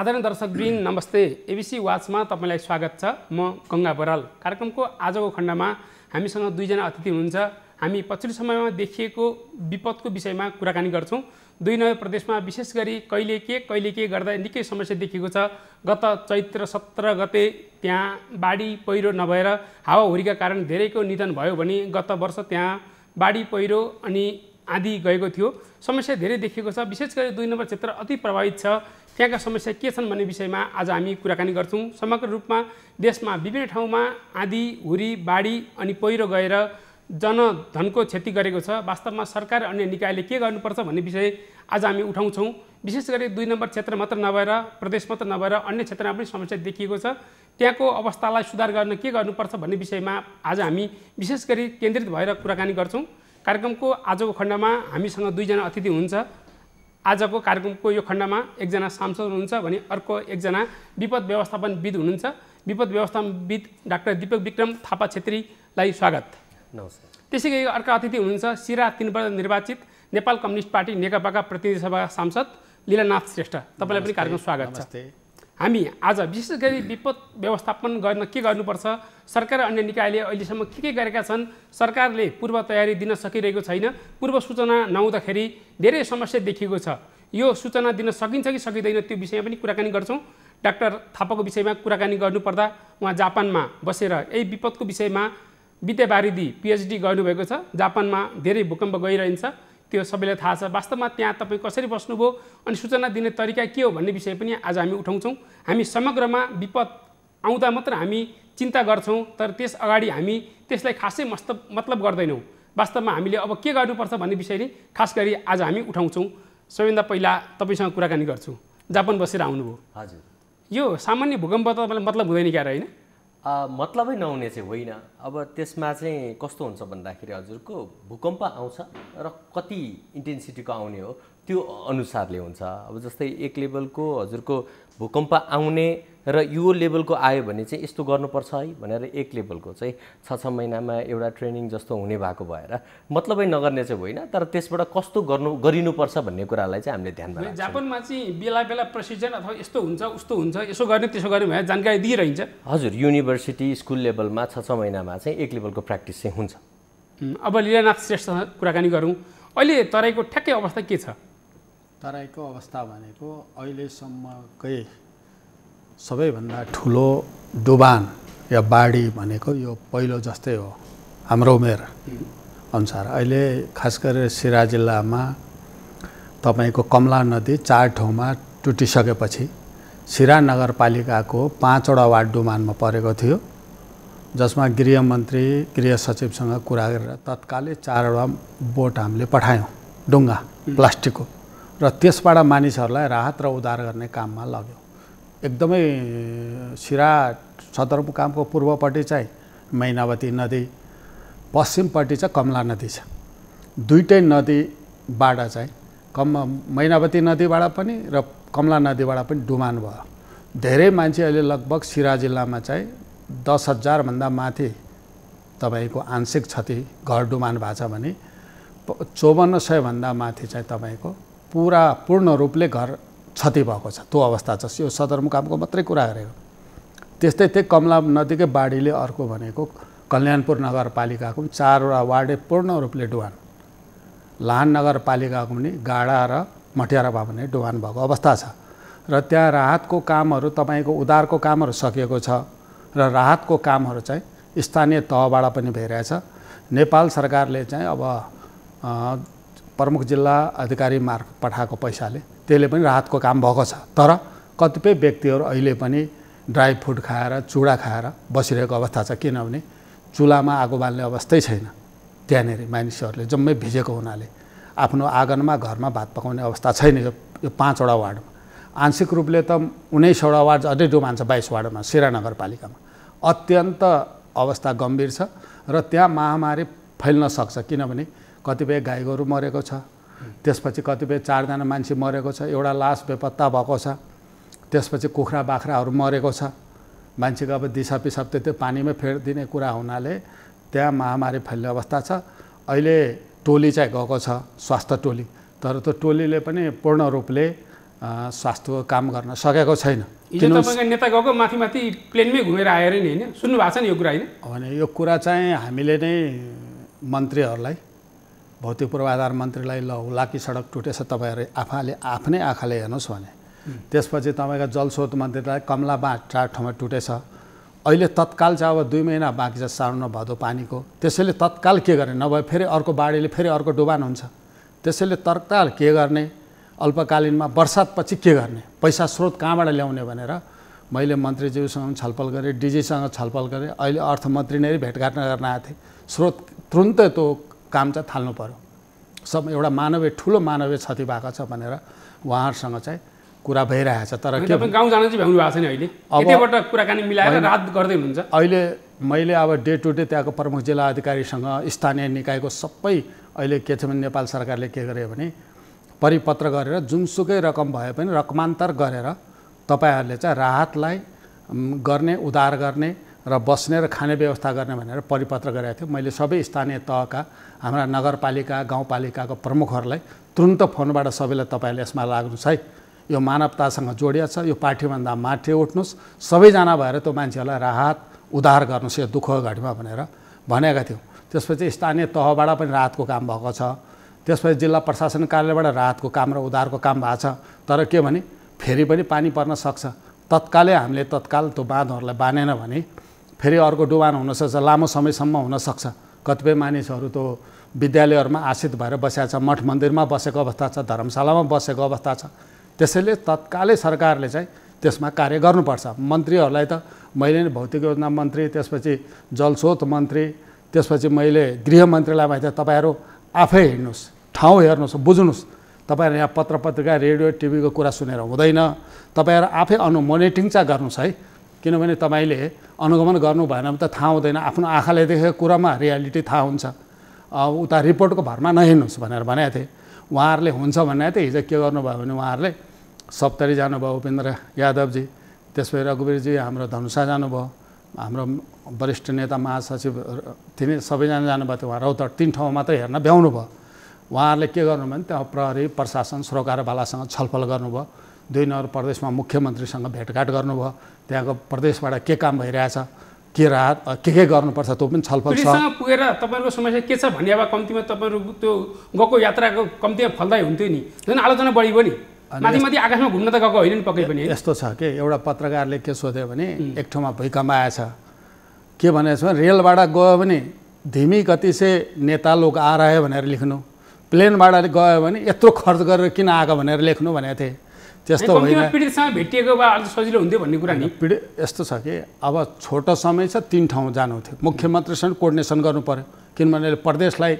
आदरणीय दर्शकबिन नमस्ते एबिसी वाचमा तपाईँलाई स्वागत छ म गङ्गा बराल कार्यक्रमको आजको खण्डमा हामीसँग दुईजना अतिथि हुनुहुन्छ हामी पछिल्लो समयमा देखिएको विपदको विषयमा कुराकानी गर्छौँ दुई नयाँ प्रदेशमा विशेष गरी कहिले के कहिले के गर्दा निकै समस्या देखिएको छ गत चैत्र सत्र गते त्यहाँ बाढी पहिरो नभएर हावाहुरीका कारण धेरैको निधन भयो भने गत वर्ष त्यहाँ बाढी पहिरो अनि आँधी गएको थियो समस्या धेरै देखिएको छ विशेष गरी दुई नम्बर क्षेत्र अति प्रभावित छ त्यहाँका समस्या के छन् भन्ने विषयमा आज हामी कुराकानी गर्छौँ समग्र रूपमा देशमा विभिन्न ठाउँमा आँधी हुरी बाढी अनि पहिरो गएर जनधनको क्षति गरेको छ वास्तवमा सरकार अन्य निकायले के गर्नुपर्छ भन्ने विषय आज हामी उठाउँछौँ विशेष गरी दुई नम्बर क्षेत्र मात्र नभएर प्रदेश मात्र नभएर अन्य क्षेत्रमा पनि समस्या देखिएको छ त्यहाँको अवस्थालाई सुधार गर्न के गर्नुपर्छ भन्ने विषयमा आज हामी विशेष गरी केन्द्रित भएर कुराकानी गर्छौँ कार्यक्रमको आजको खण्डमा हामीसँग दुईजना अतिथि हुन्छ आजको कार्यक्रमको यो खण्डमा एकजना सांसद हुनुहुन्छ भने अर्को एकजना विपद व्यवस्थापनविद हुनुहुन्छ विपद व्यवस्थापनविद डाक्टर दिपक विक्रम थापा छेत्रीलाई स्वागत नमस्कार त्यसै गरी अर्का अतिथि हुनुहुन्छ सिरा तिनबाट निर्वाचित नेपाल कम्युनिस्ट पार्टी नेकपाका प्रतिनिधि सभा सांसद लीलानाथ श्रेष्ठ तपाईँलाई पनि कार्यक्रम स्वागत छ हामी आज विशेष गरी विपद व्यवस्थापन गर्न के गर्नुपर्छ सरकार अन्य निकायले अहिलेसम्म के के गरेका छन् सरकारले पूर्व तयारी दिन सकिरहेको छैन पूर्व सूचना नहुँदाखेरि धेरै समस्या देखिएको छ यो सूचना दिन सकिन्छ कि सकिँदैन त्यो विषयमा पनि कुराकानी गर्छौँ डाक्टर थापाको विषयमा कुराकानी गर्नुपर्दा उहाँ जापानमा बसेर यही विपदको विषयमा विद्यावारिदी पिएचडी गर्नुभएको छ जापानमा धेरै भूकम्प गइरहन्छ त्यो सबैलाई थाहा छ वास्तवमा त्यहाँ तपाईँ कसरी बस्नुभयो अनि सूचना दिने तरिका के हो भन्ने विषय पनि आज हामी उठाउँछौँ हामी समग्रमा विपद आउँदा मात्र हामी चिन्ता गर्छौँ तर त्यस अगाडि हामी त्यसलाई खासै मस्त मतलब गर्दैनौँ वास्तवमा हामीले अब के गर्नुपर्छ भन्ने विषयले खास गरी आज हामी उठाउँछौँ सबैभन्दा पहिला तपाईँसँग कुराकानी गर्छु जापान बसेर आउनुभयो हजुर यो सामान्य भूकम्प त मतलब हुँदैन क्यारे होइन मतलबै नहुने चाहिँ होइन अब त्यसमा चाहिँ कस्तो हुन्छ भन्दाखेरि हजुरको भूकम्प आउँछ र कति इन्टेन्सिटीको आउने हो त्यो अनुसारले हुन्छ अब जस्तै एक लेभलको हजुरको भूकम्प आउने र यो लेभलको आयो भने चाहिँ यस्तो गर्नुपर्छ है भनेर एक लेभलको चाहिँ छ छ महिनामा एउटा ट्रेनिङ जस्तो हुने भएको भएर मतलबै नगर्ने चाहिँ होइन तर त्यसबाट कस्तो गर्नु गरिनुपर्छ भन्ने कुरालाई चाहिँ हामीले ध्यान ध्यानमा जापानमा चाहिँ बेला बेला प्रशिक्षण अथवा यस्तो हुन्छ उस्तो हुन्छ यसो गर्ने त्यसो गर्ने भनेर जानकारी दिइरहन्छ हजुर युनिभर्सिटी स्कुल लेभलमा छ छ महिनामा चाहिँ एक लेभलको प्र्याक्टिस चाहिँ हुन्छ अब लिलानाथ श्रेष्ठ कुराकानी गरौँ अहिले तराईको ठ्याक्कै अवस्था के छ तराईको अवस्था भनेको अहिलेसम्मकै सबैभन्दा ठुलो डुबान या बाढी भनेको यो पहिलो जस्तै हो हाम्रो उमेर अनुसार अहिले खास गरेर सिरा जिल्लामा तपाईँको कमला नदी चार ठाउँमा टुटिसकेपछि सिरा नगरपालिकाको पाँचवटा वार्ड डुमानमा परेको थियो जसमा गृहमन्त्री गृह सचिवसँग कुरा गरेर तत्कालै चारवटा बोट हामीले पठायौँ डुङ्गा प्लास्टिकको र त्यसबाट मानिसहरूलाई राहत र उद्धार गर्ने काममा लग्यो एकदमै सिरा सदरमुकामको पूर्वपट्टि चाहिँ मैनावती नदी पश्चिमपट्टि चाहिँ कमला नदी छ दुइटै नदीबाट चाहिँ कम मैनावती नदीबाट पनि र कमला नदीबाट पनि डुमान भयो धेरै मान्छे अहिले लगभग सिरा जिल्लामा चाहिँ दस हजारभन्दा माथि तपाईँको आंशिक क्षति घर डुमान भएको छ भने चौवन्न सयभन्दा माथि चाहिँ तपाईँको पुरा पूर्ण रूपले घर क्षति भएको छ त्यो अवस्था छ यो सदरमुकामको मात्रै कुरा गरेको त्यस्तै त्यही कमला नदीकै बाढीले अर्को भनेको कल्याणपुर नगरपालिकाको पनि चारवटा वार्डै पूर्ण रूपले डुवान लाहान नगरपालिकाको पनि गाडा र मटियारामा भने डुवान भएको अवस्था छ र त्यहाँ राहतको कामहरू तपाईँको उद्धारको कामहरू सकिएको छ र राहतको कामहरू चाहिँ स्थानीय तहबाट पनि भइरहेछ नेपाल सरकारले चाहिँ अब प्रमुख जिल्ला अधिकारी मार्फत पठाएको पैसाले त्यसले पनि राहतको काम भएको छ तर कतिपय व्यक्तिहरू अहिले पनि ड्राई फ्रुट खाएर चुडा खाएर बसिरहेको अवस्था छ किनभने चुल्हामा आगो बाल्ने अवस्थै छैन त्यहाँनिर मानिसहरूले जम्मै भिजेको हुनाले आफ्नो आँगनमा घरमा भात पकाउने अवस्था छैन यो यो पाँचवटा वार्डमा आंशिक रूपले त उन्नाइसवटा वार्ड अझै डुमान्छ बाइस वार्डमा सिरा नगरपालिकामा अत्यन्त अवस्था गम्भीर छ र त्यहाँ महामारी फैल्न सक्छ किनभने कतिपय गाई गोरु मरेको छ त्यसपछि कतिपय चारजना मान्छे मरेको छ एउटा लास बेपत्ता भएको छ त्यसपछि कुखुरा बाख्राहरू मरेको छ मान्छेको अब दिसा पिसाब त्यो पानीमै फेरिदिने कुरा हुनाले त्यहाँ महामारी फैल्ने अवस्था छ अहिले टोली चाहिँ गएको छ स्वास्थ्य टोली तर त्यो टोलीले पनि पूर्ण रूपले स्वास्थ्य काम गर्न सकेको छैन नेता गएको माथि माथि प्लेनमै घुमेर आएर नि होइन सुन्नु भएको छ नि यो कुरा होइन भने यो कुरा चाहिँ हामीले नै मन्त्रीहरूलाई भौतिक पूर्वाधार मन्त्रीलाई ल हुलाकी सडक टुटेछ तपाईँहरू आफाले आफ्नै आँखाले हेर्नुहोस् भने त्यसपछि तपाईँको जलस्रोत मन्त्रीलाई कमला बाँध चार ठाउँमा टुटेछ अहिले तत्काल चाहिँ अब दुई महिना बाँकी छ साउन भदो पानीको त्यसैले तत्काल के गर्ने नभए फेरि अर्को बाढीले फेरि अर्को डुबान हुन्छ त्यसैले तत्काल के गर्ने अल्पकालीनमा बर्सातपछि के गर्ने पैसा स्रोत कहाँबाट ल्याउने भनेर मैले मन्त्रीज्यूसँग छलफल गरेँ डिजीसँग छलफल गरेँ अहिले अर्थमन्त्री नै भेटघाट गर्न आएको थिएँ स्रोत तुरुन्तै त्यो काम चाहिँ थाल्नु पऱ्यो सब एउटा मानवीय ठुलो मानवीय क्षति भएको छ भनेर उहाँहरूसँग चाहिँ कुरा भइरहेछ तर के गाउँ जान चाहिँ भ्याउनु भएको छैन अहिले यतैबाट कुराकानी मिलाएर रात गर्दै हुनुहुन्छ अहिले मैले अब डे टु डे त्यहाँको प्रमुख जिल्ला अधिकारीसँग स्थानीय निकायको सबै अहिले के छ भने नेपाल सरकारले के गर्यो भने परिपत्र गरेर जुनसुकै रकम भए पनि रकमान्तर गरेर तपाईँहरूले चाहिँ राहतलाई गर्ने उधार गर्ने र बस्ने र खाने व्यवस्था गर्ने भनेर परिपत्र गरेको थियो मैले सबै स्थानीय तहका हाम्रा नगरपालिका गाउँपालिकाको प्रमुखहरूलाई तुरन्त फोनबाट सबैलाई तपाईँले यसमा लाग्नुहोस् है यो मानवतासँग जोडिएको छ यो पार्टीभन्दा माथि उठ्नुहोस् सबैजना भएर त्यो मान्छेहरूलाई राहत उधार गर्नुहोस् यो दुःख घडीमा भनेर भनेका थियौँ त्यसपछि स्थानीय तहबाट पनि राहतको काम भएको छ त्यसपछि जिल्ला प्रशासन कार्यालयबाट राहतको काम र उधारको काम भएको छ तर के भने फेरि पनि पानी पर्न सक्छ तत्कालै हामीले तत्काल त्यो बाँधहरूलाई बाँधेन भने फेरि अर्को डुबान हुनसक्छ लामो समयसम्म हुनसक्छ कतिपय मानिसहरू त विद्यालयहरूमा आश्रित भएर बसेका छ मठ मन्दिरमा बसेको अवस्था छ धर्मशालामा बसेको अवस्था छ त्यसैले तत्कालै सरकारले चाहिँ त्यसमा कार्य गर्नुपर्छ मन्त्रीहरूलाई त मैले नै भौतिक योजना मन्त्री त्यसपछि जलस्रोत मन्त्री त्यसपछि मैले गृहमन्त्रीलाई त तपाईँहरू आफै हिँड्नुहोस् ठाउँ हेर्नुहोस् बुझ्नुहोस् तपाईँहरू यहाँ पत्र पत्रिका रेडियो टिभीको कुरा सुनेर हुँदैन तपाईँहरू आफै अनु चाहिँ गर्नुहोस् है किनभने तपाईँले अनुगमन गर्नु भएन भने त थाहा हुँदैन आफ्नो आँखाले देखेको कुरामा रियालिटी थाहा हुन्छ उता रिपोर्टको भरमा नहेर्नुहोस् भनेर भनेको थिएँ उहाँहरूले हुन्छ भनेको थिएँ हिजो के गर्नुभयो भने उहाँहरूले सप्तरी जानुभयो उपेन्द्र यादवजी त्यसपछि रघुवीरजी हाम्रो धनुषा जानुभयो हाम्रो वरिष्ठ नेता महासचिव तिनी सबैजना जानुभएको थियो उहाँ रौतहट तिन ठाउँ मात्रै हेर्न भ्याउनु भयो उहाँहरूले के गर्नुभयो भने त्यहाँ प्रहरी प्रशासन सरकारवालासँग छलफल गर्नुभयो दुई नम्बर प्रदेशमा मुख्यमन्त्रीसँग भेटघाट गर्नुभयो त्यहाँको प्रदेशबाट के काम भइरहेछ के राहत के के गर्नुपर्छ त्यो पनि छलफल छ पुगेर तपाईँहरूको समस्या के छ भन्ने अब कम्तीमा तपाईँहरू त्यो गएको यात्राको कम्तीमा फल्दै हुन्थ्यो नि झन् आलोचना बढी पनि माथि माथि आकाशमा घुम्न त गएको होइन नि पक्कै पनि यस्तो छ कि एउटा पत्रकारले के सोध्यो भने एक ठाउँमा भूकम्प आएछ के भनेको छ भने रेलबाट गयो भने धिमी गति से नेता लोक आ रहे भनेर लेख्नु प्लेनबाट गयो भने यत्रो खर्च गरेर किन आएको भनेर लेख्नु भनेको थिएँ त्यस्तो होइन पीडितसँग भेटिएको भए अलिक सजिलो हुन्थ्यो भन्ने कुरा नि पीडित यस्तो छ कि अब छोटो समय छ तिन ठाउँ जानु थियो मुख्यमन्त्रीसँग कोर्डिनेसन गर्नु पऱ्यो किनभने प्रदेशलाई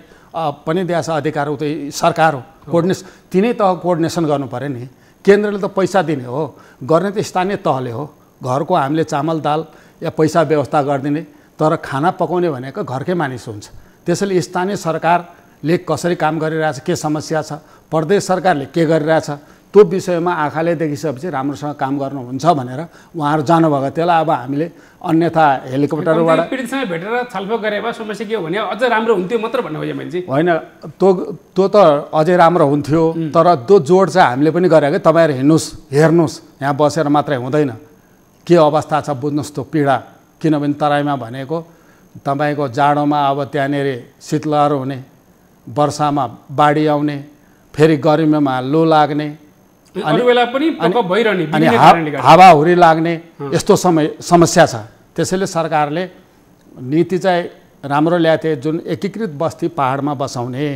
पनि दिएछ अधिकार उतै सरकार हो कोर्डिनेस तिनै तह कोर्डिनेसन गर्नु पऱ्यो नि केन्द्रले त पैसा दिने हो गर्ने त स्थानीय तहले हो घरको हामीले चामल दाल या पैसा व्यवस्था गरिदिने तर खाना पकाउने भनेको घरकै मानिस हुन्छ त्यसैले स्थानीय सरकारले कसरी काम गरिरहेछ के समस्या छ प्रदेश सरकारले के गरिरहेछ त्यो विषयमा आँखाले देखिसकेपछि राम्रोसँग काम गर्नुहुन्छ भनेर उहाँहरू जानुभएको त्यसलाई अब हामीले अन्यथा हेलिकप्टरबाट पीडितसँग भेटेर छलफल गरे भए समस्या के हो भने अझ राम्रो हुन्थ्यो मात्र भन्नु खोजेँ मान्छे होइन त्यो त्यो त अझै राम्रो हुन्थ्यो तर त्यो जोड चाहिँ हामीले पनि गरेको तपाईँहरू हिँड्नुहोस् हेर्नुहोस् यहाँ बसेर मात्रै हुँदैन के अवस्था छ बुझ्नुहोस् त्यो पीडा किनभने तराईमा भनेको तपाईँको जाडोमा अब त्यहाँनिर शीतलहर हुने वर्षामा बाढी आउने फेरि गर्मीमा लो लाग्ने अनि हावाहुरी लाग्ने यस्तो समय समस्या छ त्यसैले सरकारले नीति चाहिँ राम्रो ल्याएको थिए जुन एकीकृत बस्ती पाहाडमा बसाउने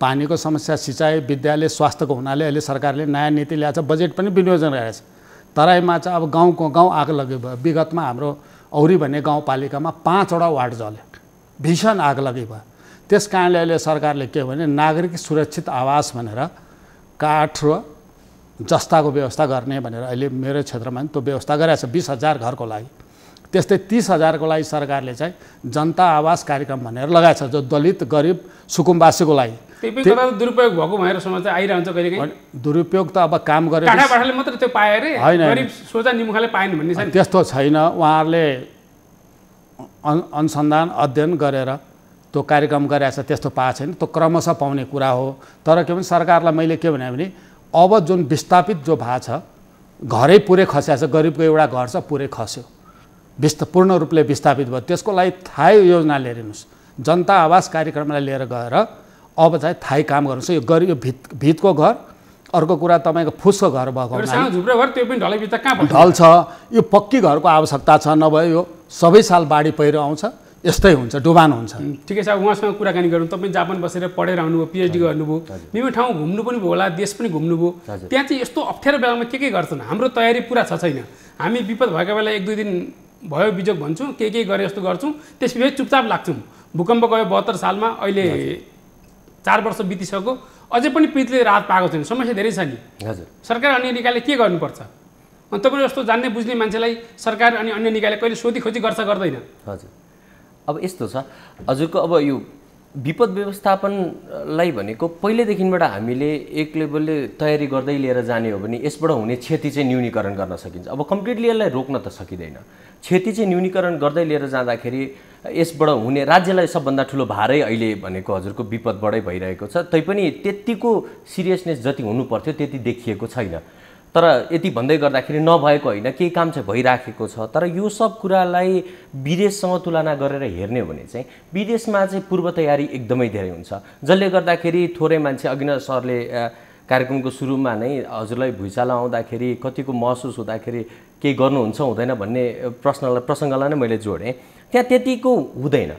पानीको समस्या सिँचाइ विद्यालय स्वास्थ्यको हुनाले अहिले सरकारले नयाँ नीति ल्याएको छ बजेट पनि विनियोजन गरेको छ तराईमा चाहिँ अब गाउँको गाउँ आग लगे भयो विगतमा हाम्रो औरी भन्ने गाउँपालिकामा पाँचवटा वार्ड जल्यो भीषण आग लगी भयो त्यस कारणले अहिले सरकारले के भने नागरिक सुरक्षित आवास भनेर काठ र जस्ताको व्यवस्था गर्ने भनेर अहिले मेरो क्षेत्रमा पनि त्यो व्यवस्था गरिरहेको छ बिस हजार घरको लागि त्यस्तै तिस हजारको लागि सरकारले चाहिँ जनता आवास कार्यक्रम भनेर लगाएछ जो दलित गरिब सुकुम्बासीको लागि दुरुपयोग भएको भनेर समस्या आइरहन्छ दुरुपयोग त अब काम गरेर होइन त्यस्तो छैन उहाँहरूले अनुसन्धान अध्ययन गरेर त्यो कार्यक्रम गराएछ त्यस्तो पाएको छैन त्यो क्रमशः पाउने कुरा हो तर के भने सरकारलाई मैले के भने अब जुन विस्थापित जो भा छ घरै पुरै खस्या छ गरिबको एउटा घर छ पुरै खस्यो विस्त पूर्ण रूपले विस्थापित भयो त्यसको लागि थाहै योजना लिएर हेर्नुहोस् जनता आवास कार्यक्रमलाई लिएर गएर अब चाहिँ थाहै काम गर्नुहोस् यो गरिब भित भितको घर अर्को कुरा तपाईँको फुसको घर भएको ढल छ यो पक्की घरको आवश्यकता छ नभए यो सबै साल बाढी पहिरो आउँछ यस्तै हुन्छ डोबान हुन्छ ठिकै छ उहाँसँग कुराकानी गरौँ तपाईँ जापान बसेर पढेर आउनुभयो पिएचडी गर्नुभयो विभिन्न ठाउँ घुम्नु पनि भयो होला देश पनि घुम्नु घुम्नुभयो त्यहाँ चाहिँ यस्तो अप्ठ्यारो बेलामा के के गर्छन् हाम्रो तयारी पुरा छ छैन हामी विपद भएको बेला एक दुई दिन भयो बिजोग भन्छौँ के के गरे यस्तो गर्छौँ त्यसपछि चुपचाप लाग्छौँ भूकम्प गयो बहत्तर सालमा अहिले चार वर्ष बितिसक्यो अझै पनि पीडितले राहत पाएको छैन समस्या धेरै छ नि हजुर सरकार अन्य निकायले के गर्नुपर्छ अनि तपाईँ जस्तो जान्ने बुझ्ने मान्छेलाई सरकार अनि अन्य निकायले कहिले सोधी खोजी गर्छ गर्दैन हजुर अब यस्तो छ हजुरको अब यो विपद व्यवस्थापनलाई भनेको पहिल्यैदेखिबाट हामीले एक लेभलले तयारी गर्दै लिएर जाने हो भने यसबाट हुने क्षति चाहिँ न्यूनीकरण गर्न सकिन्छ अब कम्प्लिटली यसलाई रोक्न त सकिँदैन क्षति चाहिँ न्यूनीकरण गर्दै लिएर जाँदाखेरि यसबाट हुने राज्यलाई सबभन्दा ठुलो भारै अहिले भनेको हजुरको विपदबाटै भइरहेको छ तैपनि त्यतिको सिरियसनेस जति हुनुपर्थ्यो त्यति देखिएको छैन तर यति भन्दै गर्दाखेरि नभएको होइन केही काम चाहिँ भइराखेको छ तर यो सब कुरालाई विदेशसँग तुलना गरेर हेर्ने हो भने चाहिँ विदेशमा चाहिँ पूर्व तयारी एकदमै धेरै हुन्छ जसले गर्दाखेरि थोरै मान्छे अघि सरले कार्यक्रमको सुरुमा नै हजुरलाई भुइँचालो आउँदाखेरि कतिको महसुस हुँदाखेरि केही गर्नुहुन्छ हुँदैन भन्ने प्रश्नलाई प्रसङ्गलाई नै मैले जोडेँ त्यहाँ त्यतिको हुँदैन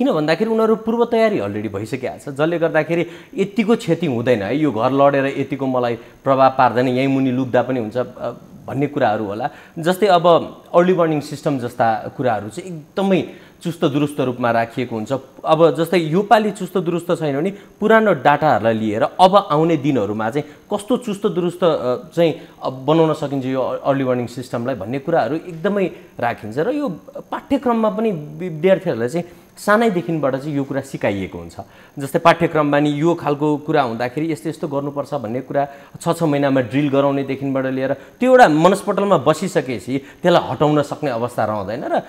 किन भन्दाखेरि उनीहरू पूर्व तयारी अलरेडी भइसकेको छ जसले गर्दाखेरि यतिको क्षति हुँदैन है यो घर लडेर यतिको मलाई प्रभाव पार्दैन यहीँ मुनि लुक्दा पनि हुन्छ भन्ने कुराहरू होला जस्तै अब अर्ली वार्निङ सिस्टम जस्ता कुराहरू चाहिँ एकदमै चुस्त दुरुस्त रूपमा राखिएको हुन्छ अब जस्तै यो योपालि चुस्त दुरुस्त छैन भने पुरानो डाटाहरूलाई लिएर अब आउने दिनहरूमा चाहिँ कस्तो चुस्त दुरुस्त चाहिँ बनाउन सकिन्छ यो अर्ली वार्निङ सिस्टमलाई भन्ने कुराहरू एकदमै राखिन्छ र यो पाठ्यक्रममा पनि विद्यार्थीहरूलाई चाहिँ सानैदेखिबाट चाहिँ यो कुरा सिकाइएको हुन्छ जस्तै पाठ्यक्रममा नि यो खालको कुरा हुँदाखेरि यस्तो यस्तो गर्नुपर्छ भन्ने कुरा छ छ महिनामा ड्रिल गराउनेदेखिबाट लिएर त्यो एउटा मनस्पटलमा बसिसकेपछि त्यसलाई हटाउन सक्ने अवस्था रहँदैन र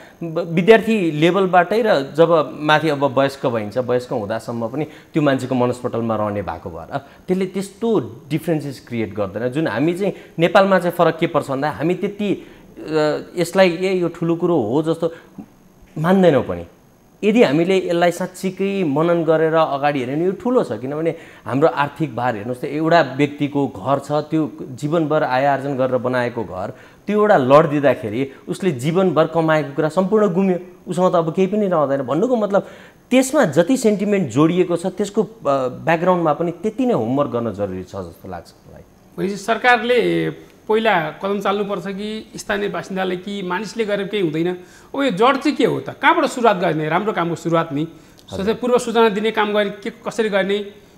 विद्यार्थी लेभलबाटै र जब माथि अब वयस्क भइन्छ वयस्क हुँदासम्म पनि त्यो मान्छेको मनस्पटलमा रहने भएको भएर त्यसले त्यस्तो डिफ्रेन्सेस क्रिएट गर्दैन जुन हामी चाहिँ नेपालमा चाहिँ फरक के पर्छ भन्दा हामी त्यति यसलाई ए यो ठुलो कुरो हो जस्तो मान्दैनौँ पनि यदि हामीले यसलाई साँच्चीकै मनन गरेर अगाडि हेऱ्यौँ भने यो ठुलो छ किनभने हाम्रो आर्थिक भार हेर्नुहोस् त एउटा व्यक्तिको घर छ त्यो जीवनभर आय आर्जन गरेर बनाएको घर त्यो एउटा लड दिँदाखेरि उसले जीवनभर कमाएको कुरा सम्पूर्ण गुम्यो उसँग त अब केही पनि रहँदैन भन्नुको मतलब त्यसमा जति सेन्टिमेन्ट जोडिएको छ त्यसको ब्याकग्राउन्डमा पनि त्यति नै होमवर्क गर्न जरुरी छ जस्तो लाग्छ मलाई सरकारले पहिला कदम चाल्नुपर्छ कि स्थानीय बासिन्दाले कि मानिसले गरेर केही हुँदैन अब यो जड चाहिँ के हो त कहाँबाट सुरुवात गर्ने राम्रो कामको सुरुवात नि जस्तै पूर्व सूचना दिने काम गर्ने के कसरी गर्ने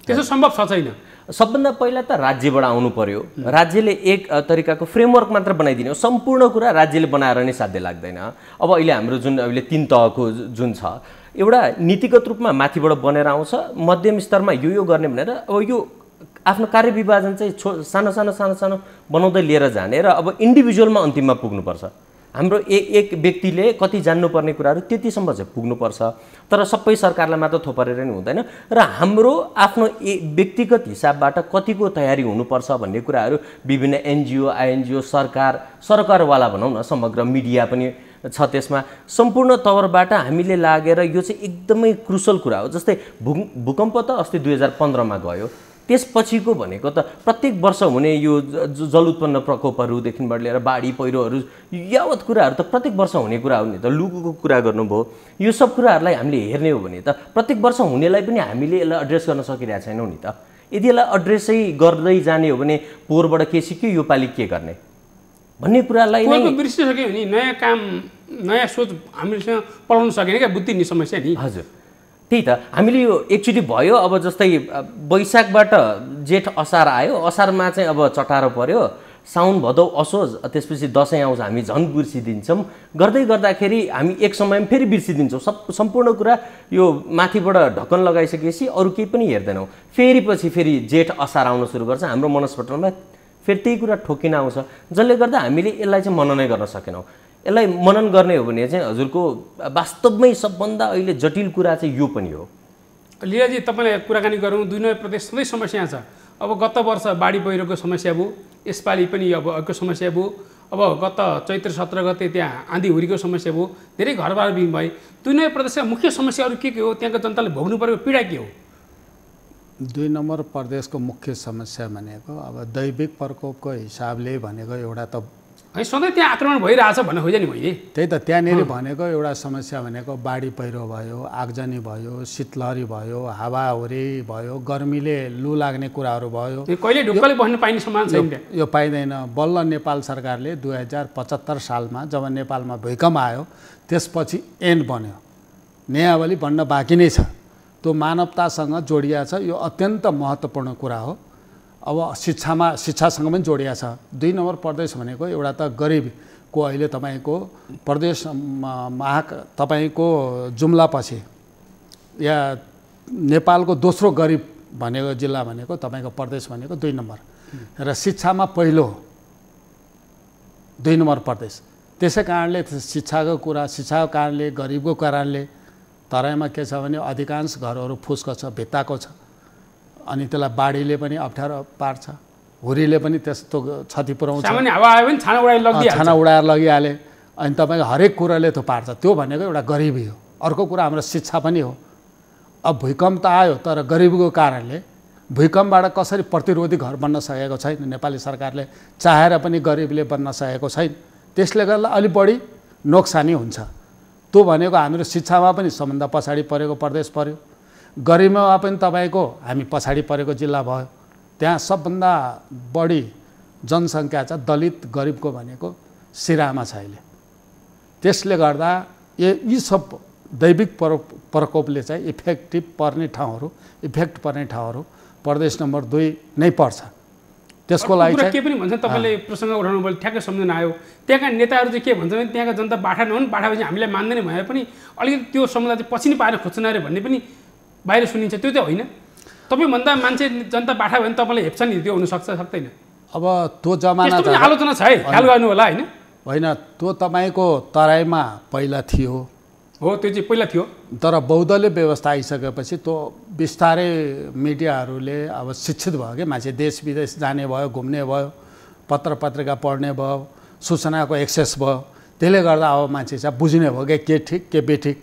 त्यसो सम्भव छ छैन सबभन्दा पहिला त राज्यबाट आउनु पर्यो राज्यले एक तरिकाको फ्रेमवर्क मात्र बनाइदिने हो सम्पूर्ण कुरा राज्यले बनाएर नै साध्य लाग्दैन अब अहिले हाम्रो जुन अहिले तिन तहको जुन छ एउटा नीतिगत रूपमा माथिबाट बनेर आउँछ मध्यम स्तरमा यो यो गर्ने भनेर अब यो आफ्नो कार्य विभाजन चाहिँ छो सानो सानो सानो सानो बनाउँदै लिएर जाने र अब इन्डिभिजुअलमा अन्तिममा पुग्नुपर्छ हाम्रो ए एक व्यक्तिले कति जान्नुपर्ने कुराहरू त्यतिसम्म चाहिँ पुग्नुपर्छ तर सबै सरकारलाई मात्र थोपरेर नि हुँदैन र हाम्रो आफ्नो ए व्यक्तिगत हिसाबबाट कतिको तयारी हुनुपर्छ भन्ने कुराहरू विभिन्न एनजिओ आइएनजिओ सरकार सरकारवाला भनौँ न समग्र मिडिया पनि छ त्यसमा सम्पूर्ण तवरबाट हामीले लागेर यो चाहिँ एकदमै क्रुसल कुरा हो जस्तै भू भूकम्प त अस्ति दुई हजार पन्ध्रमा गयो त्यसपछिको भनेको त प्रत्येक वर्ष हुने यो जल उत्पन्न प्रकोपहरूदेखिबाट लिएर बाढी पहिरोहरू यावत कुराहरू त प्रत्येक वर्ष हुने कुरा हो नि त लुगुको कुरा गर्नुभयो यो सब कुराहरूलाई हामीले हेर्ने हो भने त प्रत्येक वर्ष हुनेलाई पनि हामीले यसलाई एड्रेस गर्न सकिरहेको छैनौँ नि त यदि यसलाई एड्रेसै गर्दै जाने हो भने पोहोरबाट के सिक्यो यो योपालि के गर्ने भन्ने कुरालाई बिर्सिसक्यो भने नयाँ काम नयाँ सोच हामीसँग पलाउन सकेन क्या बुद्धि नि समस्या नि हजुर त्यही त हामीले यो एकचोटि भयो अब जस्तै वैशाखबाट जेठ असार आयो असारमा चाहिँ अब चटारो पऱ्यो साउन भदौ असोज त्यसपछि दसैँ आउँछ हामी झन् बिर्सिदिन्छौँ गर्दै गर्दाखेरि हामी एक समयमा फेरि बिर्सिदिन्छौँ सब सम्पूर्ण कुरा यो माथिबाट ढक्कन लगाइसकेपछि अरू केही पनि हेर्दैनौँ फेरि पछि फेरि जेठ असार आउन सुरु गर्छ हाम्रो मनस्पटलमा फेरि त्यही कुरा ठोकिन आउँछ जसले गर्दा हामीले यसलाई चाहिँ मननै गर्न सकेनौँ यसलाई मनन गर्ने हो भने चाहिँ हजुरको वास्तवमै सबभन्दा अहिले जटिल कुरा चाहिँ यो पनि हो लिलाजी तपाईँलाई कुराकानी गरौँ दुई प्रदेश सधैँ समस्या छ अब गत वर्ष बाढी पहिरोको समस्या भयो यसपालि पनि अब अर्को समस्या भयो अब गत चैत्र सत्र गते त्यहाँ आँधी हुरीको समस्या भयो धेरै घरबार बिम भए दुई प्रदेशका मुख्य समस्याहरू के के हो त्यहाँको जनताले भोग्नु परेको पीडा के हो दुई नम्बर प्रदेशको मुख्य समस्या भनेको अब दैविक प्रकोपको हिसाबले भनेको एउटा त है सधैँ त्यहाँ आक्रमण भइरहेछ भन्ने होइन नि मैले त्यही त त्यहाँनिर भनेको एउटा समस्या भनेको बाढी पहिरो भयो आगजनी भयो शीतलहरी भयो हावाहुरी भयो गर्मीले लु लाग्ने कुराहरू भयो कहिले ढुक्कले बस्नु पाइने सामान छैन यो पाइँदैन बल्ल नेपाल सरकारले दुई हजार पचहत्तर सालमा जब नेपालमा भूकम्प आयो त्यसपछि एन बन्यो नेयावली बन्न बाँकी नै छ त्यो मानवतासँग जोडिया छ यो अत्यन्त महत्त्वपूर्ण कुरा हो अब शिक्षामा शिक्षासँग पनि जोडिया छ दुई नम्बर प्रदेश भनेको एउटा त गरिबको अहिले तपाईँको प्रदेश महा तपाईँको जुम्लापछि या नेपालको दोस्रो गरिब भनेको जिल्ला भनेको तपाईँको प्रदेश भनेको दुई नम्बर र शिक्षामा पहिलो दुई नम्बर प्रदेश त्यसै कारणले शिक्षाको कुरा शिक्षाको कारणले गरिबको कारणले तराईमा के छ भने अधिकांश घरहरू फुसको छ भित्ताको छ अनि त्यसलाई बाढीले पनि अप्ठ्यारो पार्छ हुरीले पनि त्यस्तो क्षति पुऱ्याउँछ छाना उडाएर लगिहाले अनि तपाईँको हरेक कुराले त्यो पार्छ त्यो भनेको एउटा गरिबी हो अर्को कुरा हाम्रो शिक्षा पनि हो अब भूकम्प त आयो तर गरिबीको कारणले भूकम्पबाट कसरी प्रतिरोधी घर बन्न सकेको छैन नेपाली सरकारले चाहेर पनि गरिबले बन्न सकेको छैन त्यसले गर्दा अलिक बढी नोक्सानी हुन्छ त्यो भनेको हाम्रो शिक्षामा पनि सबभन्दा पछाडि परेको प्रदेश पऱ्यो गरिमामा पनि तपाईँको हामी पछाडि परेको जिल्ला भयो त्यहाँ सबभन्दा बढी जनसङ्ख्या छ दलित गरिबको भनेको सिरामा छ अहिले त्यसले गर्दा यी सब दैविक पर प्रकोपले चाहिँ इफेक्टिभ पर्ने ठाउँहरू इफेक्ट पर्ने ठाउँहरू प्रदेश नम्बर दुई नै पर्छ त्यसको लागि के पनि भन्छ तपाईँले प्रसङ्ग उठाउनु भयो ठ्याक्कै सम्झना आयो त्यहाँका नेताहरू चाहिँ के भन्छ भने त्यहाँका जनता बाठा नहुन् बाठा भएपछि हामीलाई मान्दैन भए पनि अलिकति त्यो समुदाय चाहिँ पछि नै पाएर खोज्छन् अरे भन्ने पनि बाहिर सुनिन्छ त्यो चाहिँ होइन तपाईँभन्दा मान्छे जनता बाठा भयो भने तपाईँलाई हेप्छ नि त्यो हुनसक्छ सक्दैन अब त्यो जमाना आलोचना छ है ख्याल गर्नु होला होइन होइन त्यो तपाईँको तराईमा पहिला थियो हो त्यो चाहिँ पहिला थियो तर बौद्धले व्यवस्था आइसकेपछि त्यो बिस्तारै मिडियाहरूले अब शिक्षित भयो कि मान्छे देश विदेश जाने भयो घुम्ने भयो पत्र पत्रिका पढ्ने भयो सूचनाको एक्सेस भयो त्यसले गर्दा अब मान्छे चाहिँ बुझ्ने भयो कि के ठिक के बेठिक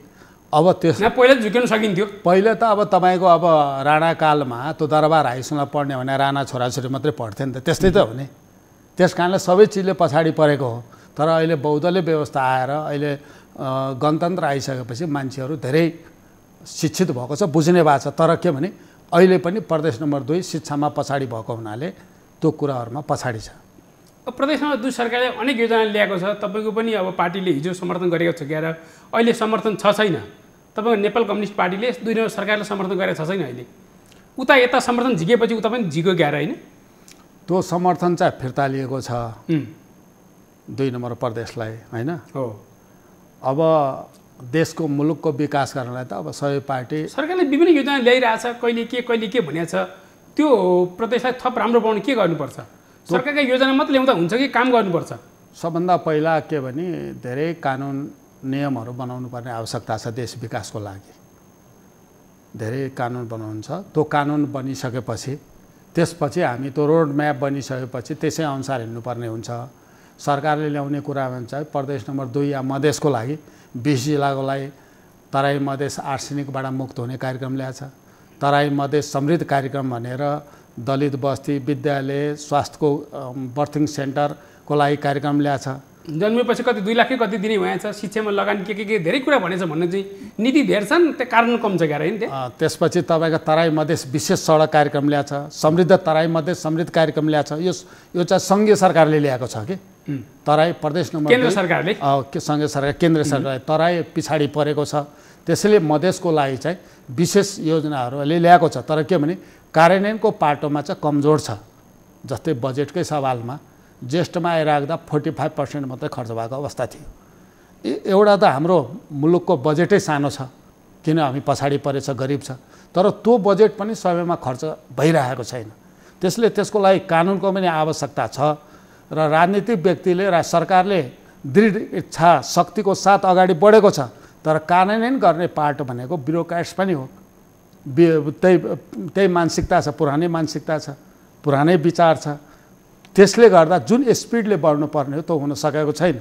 अब त्यस पहिला झुकिन सकिन्थ्यो पहिले त अब तपाईँको अब राणाकालमा त्यो दरबार हाइस्कुलमा पढ्ने भने राणा छोराछोरी मात्रै पढ्थ्यो नि त त्यस्तै त हो नि त्यस कारणले सबै चिजले पछाडि परेको हो तर अहिले बौद्धले व्यवस्था आएर अहिले गणतन्त्र आइसकेपछि मान्छेहरू धेरै शिक्षित भएको छ बुझ्ने भएको छ तर के भने अहिले पनि प्रदेश नम्बर दुई शिक्षामा पछाडि भएको हुनाले त्यो कुराहरूमा पछाडि छ प्रदेश नम्बर दुई सरकारले अनेक योजना ल्याएको छ तपाईँको पनि अब पार्टीले हिजो समर्थन गरेको छ क्याएर अहिले समर्थन छ छैन तपाईँको नेपाल कम्युनिस्ट पार्टीले दुई नम्बर सरकारले समर्थन गरेको छ छैन अहिले उता यता समर्थन झिकेपछि उता पनि झिको गएर होइन त्यो समर्थन चाहिँ फिर्ता लिएको छ दुई नम्बर प्रदेशलाई होइन हो अब देशको मुलुकको विकास गर्नलाई त अब सबै पार्टी सरकारले विभिन्न योजना ल्याइरहेछ कहिले के कहिले के भनेको छ त्यो प्रदेशलाई थप राम्रो बनाउनु के गर्नुपर्छ सरकारका योजना मात्र ल्याउँदा हुन्छ कि काम गर्नुपर्छ सबभन्दा पहिला के भने धेरै कानुन नियमहरू बनाउनु पर्ने आवश्यकता छ देश विकासको लागि धेरै कानुन बनाउनु छ त्यो कानुन बनिसकेपछि त्यसपछि हामी त्यो रोड म्याप बनिसकेपछि त्यसै अनुसार हिँड्नुपर्ने हुन्छ सरकारले ल्याउने कुरा भन्छ प्रदेश नम्बर दुई या मधेसको लागि बिस जिल्लाको लागि तराई मधेस आर्सेनिकबाट मुक्त हुने कार्यक्रम छ तराई मधेस समृद्ध कार्यक्रम भनेर दलित बस्ती विद्यालय स्वास्थ्यको बर्थिङ सेन्टरको लागि कार्यक्रम छ जन्मेपछि कति दुई लाखै कति दिने भएछ शिक्षामा लगानी के के के धेरै कुरा भनेछ भन्ने चाहिँ नीति धेर छन् त्यो कारण कम छ गएर होइन त्यसपछि तपाईँको तराई मधेस विशेष सडक कार्यक्रम ल्याएको छ समृद्ध तराई मधेस समृद्ध कार्यक्रम ल्याएको छ यो यो चाहिँ सङ्घीय सरकारले ल्याएको छ कि तराई प्रदेश नम्बर केन्द्र सरकारले सङ्घीय सरकार केन्द्र सरकारले तराई पछाडि परेको छ त्यसैले मधेसको लागि चाहिँ विशेष योजनाहरूले ल्याएको छ तर के भने कार्यान्वयनको पाटोमा चाहिँ कमजोर छ जस्तै बजेटकै सवालमा ज्येष्ठमा आइराख्दा फोर्टी फाइभ पर्सेन्ट मात्रै खर्च भएको अवस्था थियो एउटा त हाम्रो मुलुकको बजेटै सानो छ किन हामी पछाडि परेछ गरिब छ तर त्यो बजेट पनि सबैमा खर्च भइरहेको छैन त्यसले त्यसको लागि कानुनको पनि आवश्यकता छ र राजनीतिक व्यक्तिले र सरकारले दृढ इच्छा शक्तिको साथ अगाडि बढेको छ तर कार्यान्वयन गर्ने पार्ट भनेको ब्युरोक्राट्स पनि हो त्यही त्यही मानसिकता छ पुरानै मानसिकता छ पुरानै विचार छ त्यसले गर्दा जुन स्पिडले बढ्नुपर्ने हो त्यो हुन सकेको छैन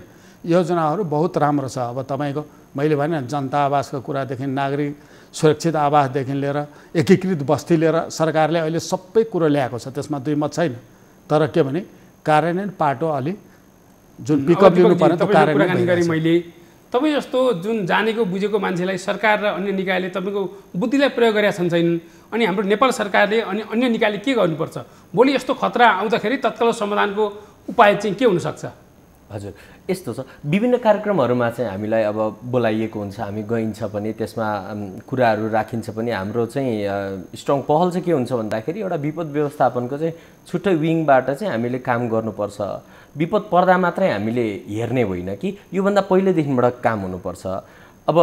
योजनाहरू बहुत राम्रो छ अब तपाईँको मैले भने जनता आवासको कुरादेखि नागरिक सुरक्षित आवासदेखि लिएर एकीकृत बस्ती लिएर सरकारले अहिले सबै कुरो ल्याएको छ त्यसमा दुई मत छैन तर के भने कार्यान्वयन पाटो अलि जुन पिकअप लिनुपर्ने कार्यान्वयन मैले तपाईँ जस्तो जुन जानेको बुझेको मान्छेलाई सरकार र अन्य निकायले तपाईँको बुद्धिलाई प्रयोग गरेका छन् छैनन् अनि हाम्रो नेपाल सरकारले अनि अन्य निकायले के गर्नुपर्छ भोलि यस्तो खतरा आउँदाखेरि तत्काल समाधानको उपाय चाहिँ के हुनसक्छ हजुर यस्तो छ विभिन्न कार्यक्रमहरूमा चाहिँ हामीलाई अब बोलाइएको हुन्छ हामी गइन्छ पनि त्यसमा कुराहरू राखिन्छ पनि हाम्रो चाहिँ स्ट्रङ पहल चाहिँ के हुन्छ भन्दाखेरि एउटा विपद व्यवस्थापनको चाहिँ छुट्टै विङबाट चाहिँ हामीले काम गर्नुपर्छ विपद पर्दा मात्रै हामीले हेर्ने होइन कि योभन्दा पहिल्यैदेखिबाट काम हुनुपर्छ अब